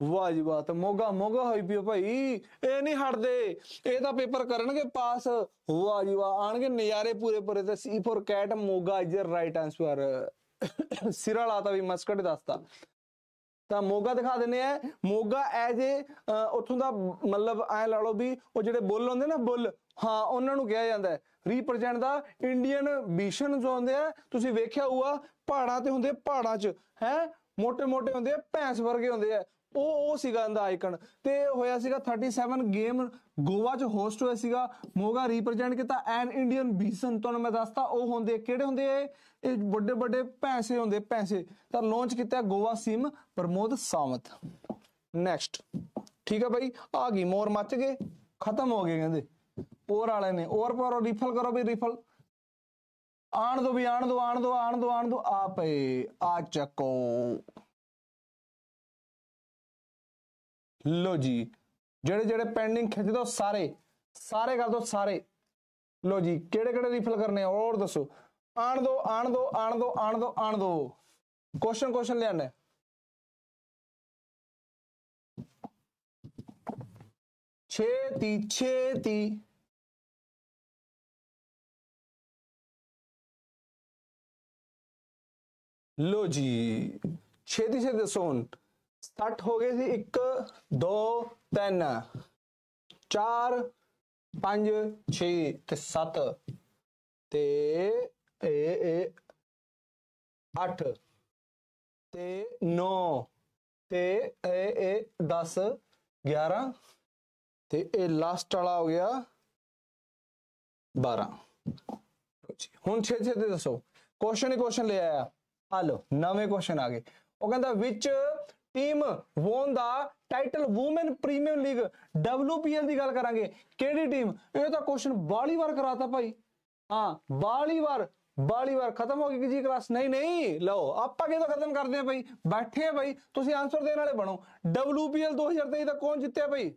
ਵਾਹ ਜੀ ਵਾਹ ਤਾਂ ਮੋਗਾ ਮੋਗਾ ਹੋਈ ਪਈ ਭਾਈ ਇਹ ਨਹੀਂ ਹਟਦੇ ਇਹ ਤਾਂ ਪੇਪਰ ਕਰਨਗੇ ਪਾਸ ਵਾਹ ਜੀ ਵਾਹ ਆਣਗੇ ਨਜ਼ਾਰੇ ਪੂਰੇ ਪੂਰੇ ਤੇ C4 cat Moga is right answer ਸਿਰਾਲਾ ਤਾਂ ਵੀ ਮਸਕਟ ਦੱਸਦਾ ਤਾਂ ਮੋਗਾ ਦਿਖਾ ਦਿੰਨੇ ਆ ਮੋਗਾ ਐਜ਼ ਏ ਉੱਥੋਂ ਦਾ ਮਤਲਬ ਐ ਲਾ ਲਓ ਵੀ ਉਹ ਜਿਹੜੇ ਬੁੱਲ ਹੁੰਦੇ ਨਾ ਬੁੱਲ ਹਾਂ ਉਹਨਾਂ ਨੂੰ ਕਿਹਾ ਜਾਂਦਾ ਹੈ ਰਿਪਰੈਜ਼ੈਂਟ ਦਾ ਇੰਡੀਅਨ ਵਿਸ਼ਨ ਜੋ ਹੁੰਦੇ ਆ ਤੁਸੀਂ ਵੇਖਿਆ ਹੋਊਗਾ ਪਹਾੜਾਂ ਤੇ ਹੁੰਦੇ ਪਹਾੜਾਂ 'ਚ ਹੈ ਮੋٹے-ਮੋٹے ਹੁੰਦੇ ਆ ਭੈਂਸ ਵਰਗੇ ਹੁੰਦੇ ਆ ਉਹ ਉਹ ਸੀਗਾ ਇਹਦਾ ਆਈਕਨ ਤੇ ਹੋਇਆ ਸੀਗਾ 37 ਗੇਮ ਗੋਵਾ ਚ ਹੋਸਟ ਹੋਇਆ ਸੀਗਾ ਮੋਗਾ ਰਿਪਰੈਜ਼ੈਂਟ ਕੀਤਾ ਐਨ ਇੰਡੀਅਨ ਬੀਸਨ ਤੁਹਾਨੂੰ ਮੈਂ ਦੱਸਤਾ ਉਹ ਹੁੰਦੇ ਕਿਹੜੇ ਹੁੰਦੇ ਆ ਇਹ ਵੱਡੇ ਵੱਡੇ ਪੈਸੇ ਹੁੰਦੇ ਪੈਸੇ ਤਾਂ ਲਾਂਚ ਕੀਤਾ ਗੋਵਾ ਸਿਮ ਪ੍ਰਮੋਦ ਸਾਵੰਤ ਨੈਕਸਟ ਠੀਕ ਹੈ ਭਾਈ ਆ ਗਈ ਮੋਰ ਮੱਚ ਗਏ ਖਤਮ ਹੋ ਗਏ ਕਹਿੰਦੇ ਔਰ ਵਾਲੇ ਨੇ ਔਰ ਪਰ ਰਿਫਲ ਕਰੋ ਵੀ ਰਿਫਲ ਆਣ ਦੋ ਵੀ ਆਣ ਦੋ ਆਣ ਦੋ ਆਣ ਦੋ ਆਣ ਦੋ ਆ ਪਏ ਆ ਚੱਕੋ ਲੋ ਜੀ ਜਿਹੜੇ ਜਿਹੜੇ ਪੈਂਡਿੰਗ ਖਿੱਚ ਦੋ ਸਾਰੇ ਸਾਰੇ ਕਰ ਦੋ ਸਾਰੇ ਲੋ ਜੀ ਕਿਹੜੇ ਕਿਹੜੇ ਰਿਫਲ ਕਰਨੇ ਆ ਔਰ ਦੱਸੋ ਆਣ ਦੋ ਆਣ ਦੋ ਆਣ ਦੋ ਆਣ ਦੋ ਆਣ ਦੋ ਕੁਐਸਚਨ ਕੁਐਸਚਨ ਲਿਆਣਾ ਛੇਤੀ ਛੇਤੀ ਲੋ ਜੀ ਛੇਤੀ ਛੇ ਦੱਸੋ ਹੁਣ ਸਟਾਰਟ ਹੋ ਗਏ ਸੀ 1 2 3 4 5 6 ਤੇ 7 ਤੇ ਇਹ ਇਹ 8 ਤੇ 9 ਤੇ ਇਹ ਇਹ 10 11 ਤੇ ਇਹ ਲਾਸਟ ਵਾਲਾ ਹੋ ਗਿਆ 12 ਹੁਣ ਛੇ ਛੇ ਦੇ ਦੱਸੋ ਕੁਐਸਚਨ ਹੀ ਕੁਐਸਚਨ ਲੈ ਆਇਆ ਆ ਲੋ ਨਵੇਂ ਕੁਐਸਚਨ ਆ ਗਏ ਉਹ ਕਹਿੰਦਾ which team won the title woman premier league WPL ਦੀ ਗੱਲ ਕਰਾਂਗੇ ਕਿਹੜੀ ਟੀਮ ਇਹ ਤਾਂ ਕੁਐਸਚਨ 42 ਵਾਰ ਕਰਾਤਾ ਭਾਈ ਹਾਂ 42 ਵਾਰ ਬਾਲੀ ਵਾਰ ਖਤਮ ਹੋ ਗਈ ਜੀ ਕਲਾਸ ਨਹੀਂ ਨਹੀਂ ਲਓ ਆਪਾਂ ਕਿਹਦਾ ਖਤਮ ਕਰਦੇ ਆ ਭਾਈ ਬੈਠੇ ਆ ਭਾਈ ਤੁਸੀਂ ਆਨਸਰ ਦੇਣ ਵਾਲੇ ਬਣੋ WPL 2023 ਦਾ ਕੌਣ ਜਿੱਤਿਆ ਭਾਈ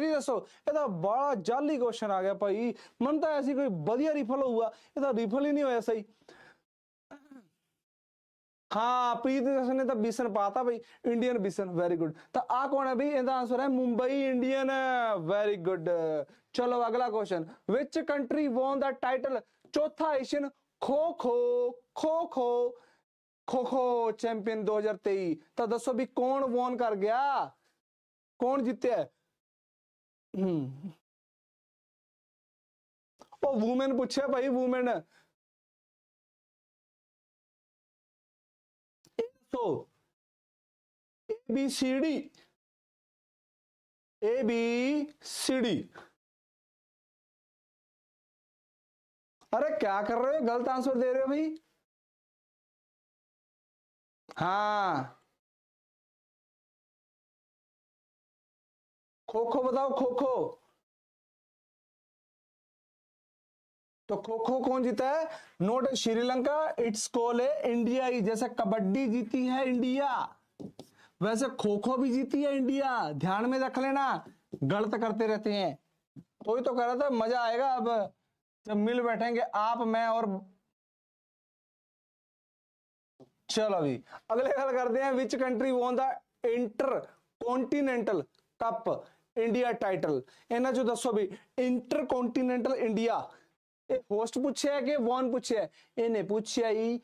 ਦੀ ਦੱਸੋ ਇਹਦਾ ਬੜਾ ਜਾਲੀ ਕੁਐਸਚਨ ਆ ਗਿਆ ਭਾਈ ਮਨ ਤਾਂ ਐਸੀ ਕੋਈ ਵਧੀਆ ਰੀਫਲ ਹੋਊਗਾ ਇਹਦਾ ਰੀਫਲ ਹੀ ਨਹੀਂ ਹੋਇਆ ਸਹੀ ਹਾਂ ਪ੍ਰੀਤ ਜਸਨ ਨੇ ਤਾਂ ਬਿਸਨ ਪਾਤਾ ਭਾਈ ਇੰਡੀਅਨ ਬਿਸਨ ਵੈਰੀ ਗੁੱਡ ਤਾਂ ਆ ਕੌਣ ਹੈ ਬਈ ਇਹਦਾ ਆਨਸਰ ਹੈ ਮੁੰਬਈ ਇੰਡੀਅਨ ਵੈਰੀ ਗੁੱਡ ਚਲੋ ਅਗਲਾ question which country won the title ਚੌਥਾ ਏਸ਼ੀਅਨ खो खो खो खो खो खो चैंपियन 2023 तो दसो भी कौन वोन कर गया कौन जीते हम्म। ओ वुमेन पूछे भाई वुमेन तो A B C D A B C D अरे क्या कर रहे हो गलत आंसर दे रहे हो भाई हाँ खो खो बताओ खो खो तो खो खो कौन जीता है नोट श्रीलंका इट्स कॉल है इंडिया ही जैसे कबड्डी जीती है इंडिया वैसे खो खो भी जीती है इंडिया ध्यान में रख लेना गलत करते रहते हैं कोई तो कह रहा था मजा आएगा अब जब मिल बैठेंगे आप मैं और चलो जी अगले गल करते हैं which country won the intercontinental cup India title ਇਹਨਾਂ ਚੋਂ ਦੱਸੋ ਵੀ ਇੰਟਰ ਕੰਟੀਨੈਂਟਲ ਇੰਡੀਆ पूछे ਹੋਸਟ कि वॉन पूछे ਪੁੱਛਿਆ ਇਹਨੇ ਪੁੱਛਿਆ ਹੀ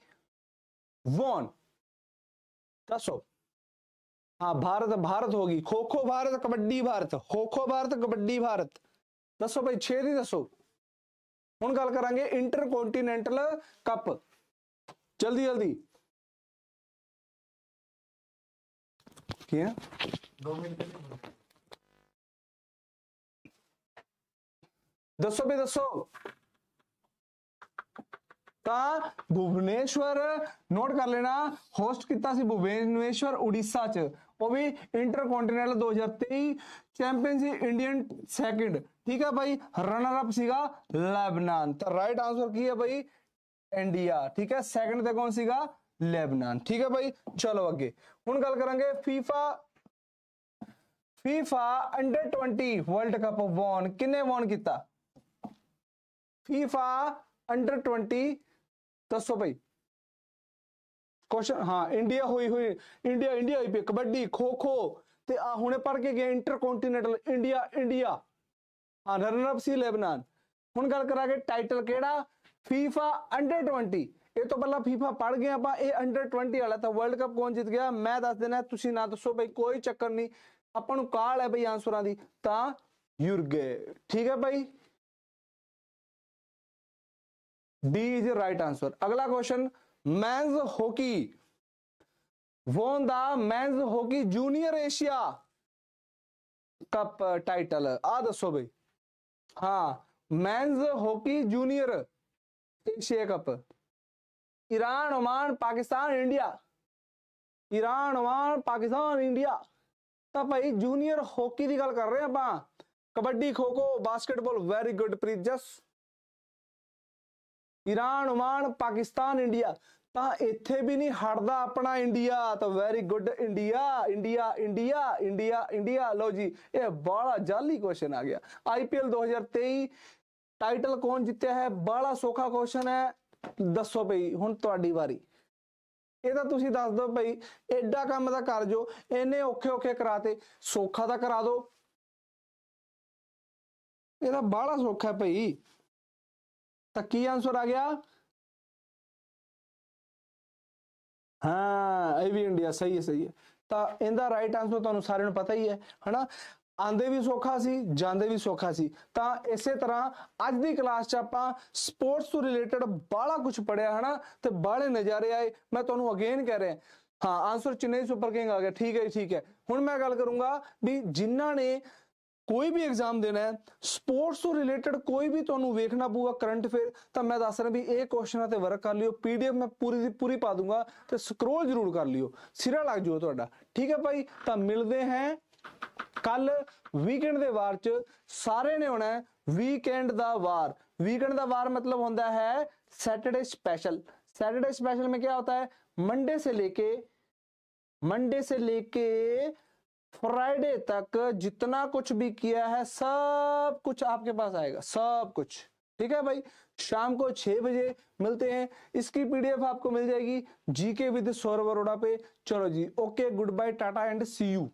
हाँ भारत भारत होगी खो खो भारत कबड्डी भारत खो खो भारत कबड्डी भारत दसो भाई छे दसो ਹੁਣ ਗੱਲ ਕਰਾਂਗੇ ਇੰਟਰਕੌਂਟੀਨੈਂਟਲ ਕੱਪ ਜਲਦੀ ਜਲਦੀ ਕੀ ਹੈ 2 ਮਿੰਟ ਦੱਸੋ ਵੀ ਦੱਸੋ ਤਾਂ ਭੁਵਨੇਸ਼ਵਰ ਨੋਟ ਕਰ ਲੈਣਾ ਹੋਸਟ ਕੀਤਾ ਸੀ ਭੁਵਨੇਸ਼ਵਰ ਉੜੀਸਾ ਚ ਉਹ ਵੀ ਇੰਟਰ 2023 ਚੈਂਪੀਅਨਸ਼ਿਪ ਇੰਡੀਅਨ ਸੈਕਿੰਡ ਠੀਕ ਹੈ ਭਾਈ ਰਨਰ ਅਪ ਸੀਗਾ ਲੈਬਨਾਨ ਤਾਂ ਰਾਈਟ ਆਨਸਰ ਕੀ ਹੈ ਭਾਈ ਇੰਡੀਆ ਠੀਕ ਹੈ ਸੈਕਿੰਡ ਤੇ ਕੌਣ ਸੀਗਾ ਲੈਬਨਾਨ ਠੀਕ ਹੈ ਭਾਈ ਚਲੋ ਅੱਗੇ ਹੁਣ ਗੱਲ ਕਰਾਂਗੇ FIFA FIFA under 20 world cup won ਕਿੰਨੇ ਵੌਨ ਕੀਤਾ ਫੀਫਾ ਅੰਡਰ 20 ਦੱਸੋ ਭਾਈ ਕੁਐਸਚਨ ਹਾਂ ਇੰਡੀਆ ਹੋਈ ਹੋਈ ਇੰਡੀਆ ਇੰਡੀਆ ਹੋਈ ਪਈ ਕਬੱਡੀ ਖੋ ਖੋ ਤੇ ਆ ਹੁਣੇ ਪੜ ਕੇ ਗਿਆ ਇੰਟਰ ਕੰਟੀਨੈਂਟਲ ਇੰਡੀਆ ਇੰਡੀਆ ਹਾਂ ਰਨਰ ਅਪ ਸੀ ਲੈਬਨਾਨ ਹੁਣ ਗੱਲ ਕਰਾਂਗੇ ਟਾਈਟਲ ਕਿਹੜਾ FIFA ਅੰਡਰ 20 ਇਹ ਤੋਂ ਪਹਿਲਾਂ FIFA ਪੜ ਗਏ ਆਪਾਂ ਇਹ ਅੰਡਰ 20 ਵਾਲਾ ਤਾਂ ਵਰਲਡ ਕੱਪ ਕੌਣ ਜਿੱਤ ਗਿਆ ਮੈਂ ਦੱਸ ਦੇਣਾ ਤੁਸੀਂ ਨਾ ਦੱਸੋ ਭਾਈ ਕੋਈ ਚੱਕਰ ਨਹੀਂ ਆਪਾਂ ਨੂੰ ਕਾਲ ਹੈ ਭਾਈ ਆਨਸਰਾਂ ਦੀ ਤਾਂ ਯੁਰਗੇ ਠੀਕ ਹੈ ਭਾਈ ਡੀ ਇਜ਼ ਰਾਈਟ ਆਨਸਰ ਅਗਲਾ question men's hockey won the men's hockey junior Asia cup title ਆ ਦੱਸੋ ਬਈ ਹਾਂ men's hockey junior Asia cup Iran Oman Pakistan India Iran Oman Pakistan India ਤਾਂ ਭਾਈ ਜੂਨੀਅਰ ਹਾਕੀ ਦੀ ਗੱਲ ਕਰ ਰਹੇ ਆਪਾਂ kabaddi kho kho basketball very good Preet Jas Iran Oman Pakistan India ਤਾਂ ਇੱਥੇ ਵੀ ਨਹੀਂ ਹਟਦਾ ਆਪਣਾ ਇੰਡੀਆ ਤਾਂ very good India India India India India ਲਓ ਜੀ ਇਹ ਬੜਾ ਜਾਲੀ ਕੁਐਸਚਨ ਆ ਗਿਆ ਆਈਪੀਐਲ 2023 ਟਾਈਟਲ ਕੌਣ ਜਿੱਤਿਆ ਹੈ ਬੜਾ ਸੋਖਾ ਕੁਐਸਚਨ ਹੈ ਦੱਸੋ ਭਈ ਹੁਣ ਤੁਹਾਡੀ ਵਾਰੀ ਇਹ ਤਾਂ ਤੁਸੀਂ ਦੱਸ ਦਿਓ ਭਈ ਐਡਾ ਕੰਮ ਤਾਂ ਕਰ ਜੋ ਇਹਨੇ ਔਖੇ ਔਖੇ ਕਰਾਤੇ ਸੋਖਾ ਤਾਂ ਕਰਾ ਦਿਓ ਇਹ ਤਾਂ ਬੜਾ ਸੋਖਾ ਹੈ ਭਈ ਤਾਂ ਕੀ ਆਨਸਰ ਆ ਗਿਆ ਹਾਂ ਇਹ ਵੀ ਇੰਡੀਆ ਸਹੀ ਹੈ ਸਹੀ ਹੈ ਤਾਂ ਇਹਦਾ ਰਾਈਟ ਆਨਸਰ ਤੁਹਾਨੂੰ ਸਾਰਿਆਂ ਨੂੰ ਪਤਾ ਹੀ ਹੈ ਹਨਾ ਆਂਦੇ ਵੀ ਸੌਖਾ ਸੀ ਜਾਂਦੇ ਵੀ ਸੌਖਾ ਸੀ ਤਾਂ ਇਸੇ ਤਰ੍ਹਾਂ ਅੱਜ ਦੀ ਕਲਾਸ 'ਚ ਆਪਾਂ ਸਪੋਰਟਸ ਤੋਂ ਰਿਲੇਟਡ ਬਾਲਾ ਕੁਝ ਪੜਿਆ ਹਨਾ ਤੇ ਬਾਲੇ ਨਜ਼ਾਰੇ ਆਏ ਮੈਂ ਤੁਹਾਨੂੰ ਅਗੇਨ ਕਹਿ ਰਿਹਾ ਹਾਂ ਆਨਸਰ ਚੇਨਈ ਸੁਪਰ ਕਿੰਗ ਆ ਗਿਆ ਠੀਕ ਹੈ ਠੀਕ ਹੈ ਹੁਣ ਮੈਂ ਗੱਲ ਕਰੂੰਗਾ ਵੀ ਜਿਨ੍ਹਾਂ ਨੇ ਕੋਈ ਵੀ ਐਗਜ਼ਾਮ ਦੇਣਾ ਹੈ ਸਪੋਰਟਸ ਤੋਂ ਰਿਲੇਟਡ ਕੋਈ ਵੀ ਤੁਹਾਨੂੰ ਵੇਖਣਾ ਪਊਗਾ ਕਰੰਟ ਅਫੇਅਰ ਤਾਂ ਮੈਂ ਦੱਸ ਰਿਹਾ ਵੀ ਇਹ ਕੁਐਸਚਨਾਂ ਤੇ ਵਰਕ ਕਰ ਲਿਓ ਪੀਡੀਐਫ ਮੈਂ ਪੂਰੀ ਦੀ ਪੂਰੀ ਪਾ ਦੂੰਗਾ ਤੇ ਸਕਰੋਲ ਜ਼ਰੂਰ ਕਰ ਲਿਓ ਸਿਰਾ ਲੱਗ ਜੂ ਤੁਹਾਡਾ ਠੀਕ ਹੈ ਭਾਈ ਤਾਂ ਮਿਲਦੇ ਹਾਂ ਕੱਲ ਵੀਕਐਂਡ ਦੇ ਵਾਰ ਚ ਸਾਰੇ ਨੇ ਹੋਣਾ ਵੀਕਐਂਡ ਦਾ ਵਾਰ ਵੀਕਐਂਡ ਦਾ ਵਾਰ ਮਤਲਬ ਹੁੰਦਾ ਹੈ Saturday special Saturday special Saturday ਕੀ ਹੁੰਦਾ ਹੈ ਮੰਡੇ ਸੇ ਲੈ ਕੇ ਮੰਡੇ ਸੇ ਲੈ ਕੇ फ्राइडे तक जितना कुछ भी किया है सब कुछ आपके पास आएगा सब कुछ ठीक है भाई शाम को छह बजे मिलते हैं इसकी पीडीएफ आपको मिल जाएगी जीके विद सौरव अरोड़ा पे चलो जी okay goodbye tata and see you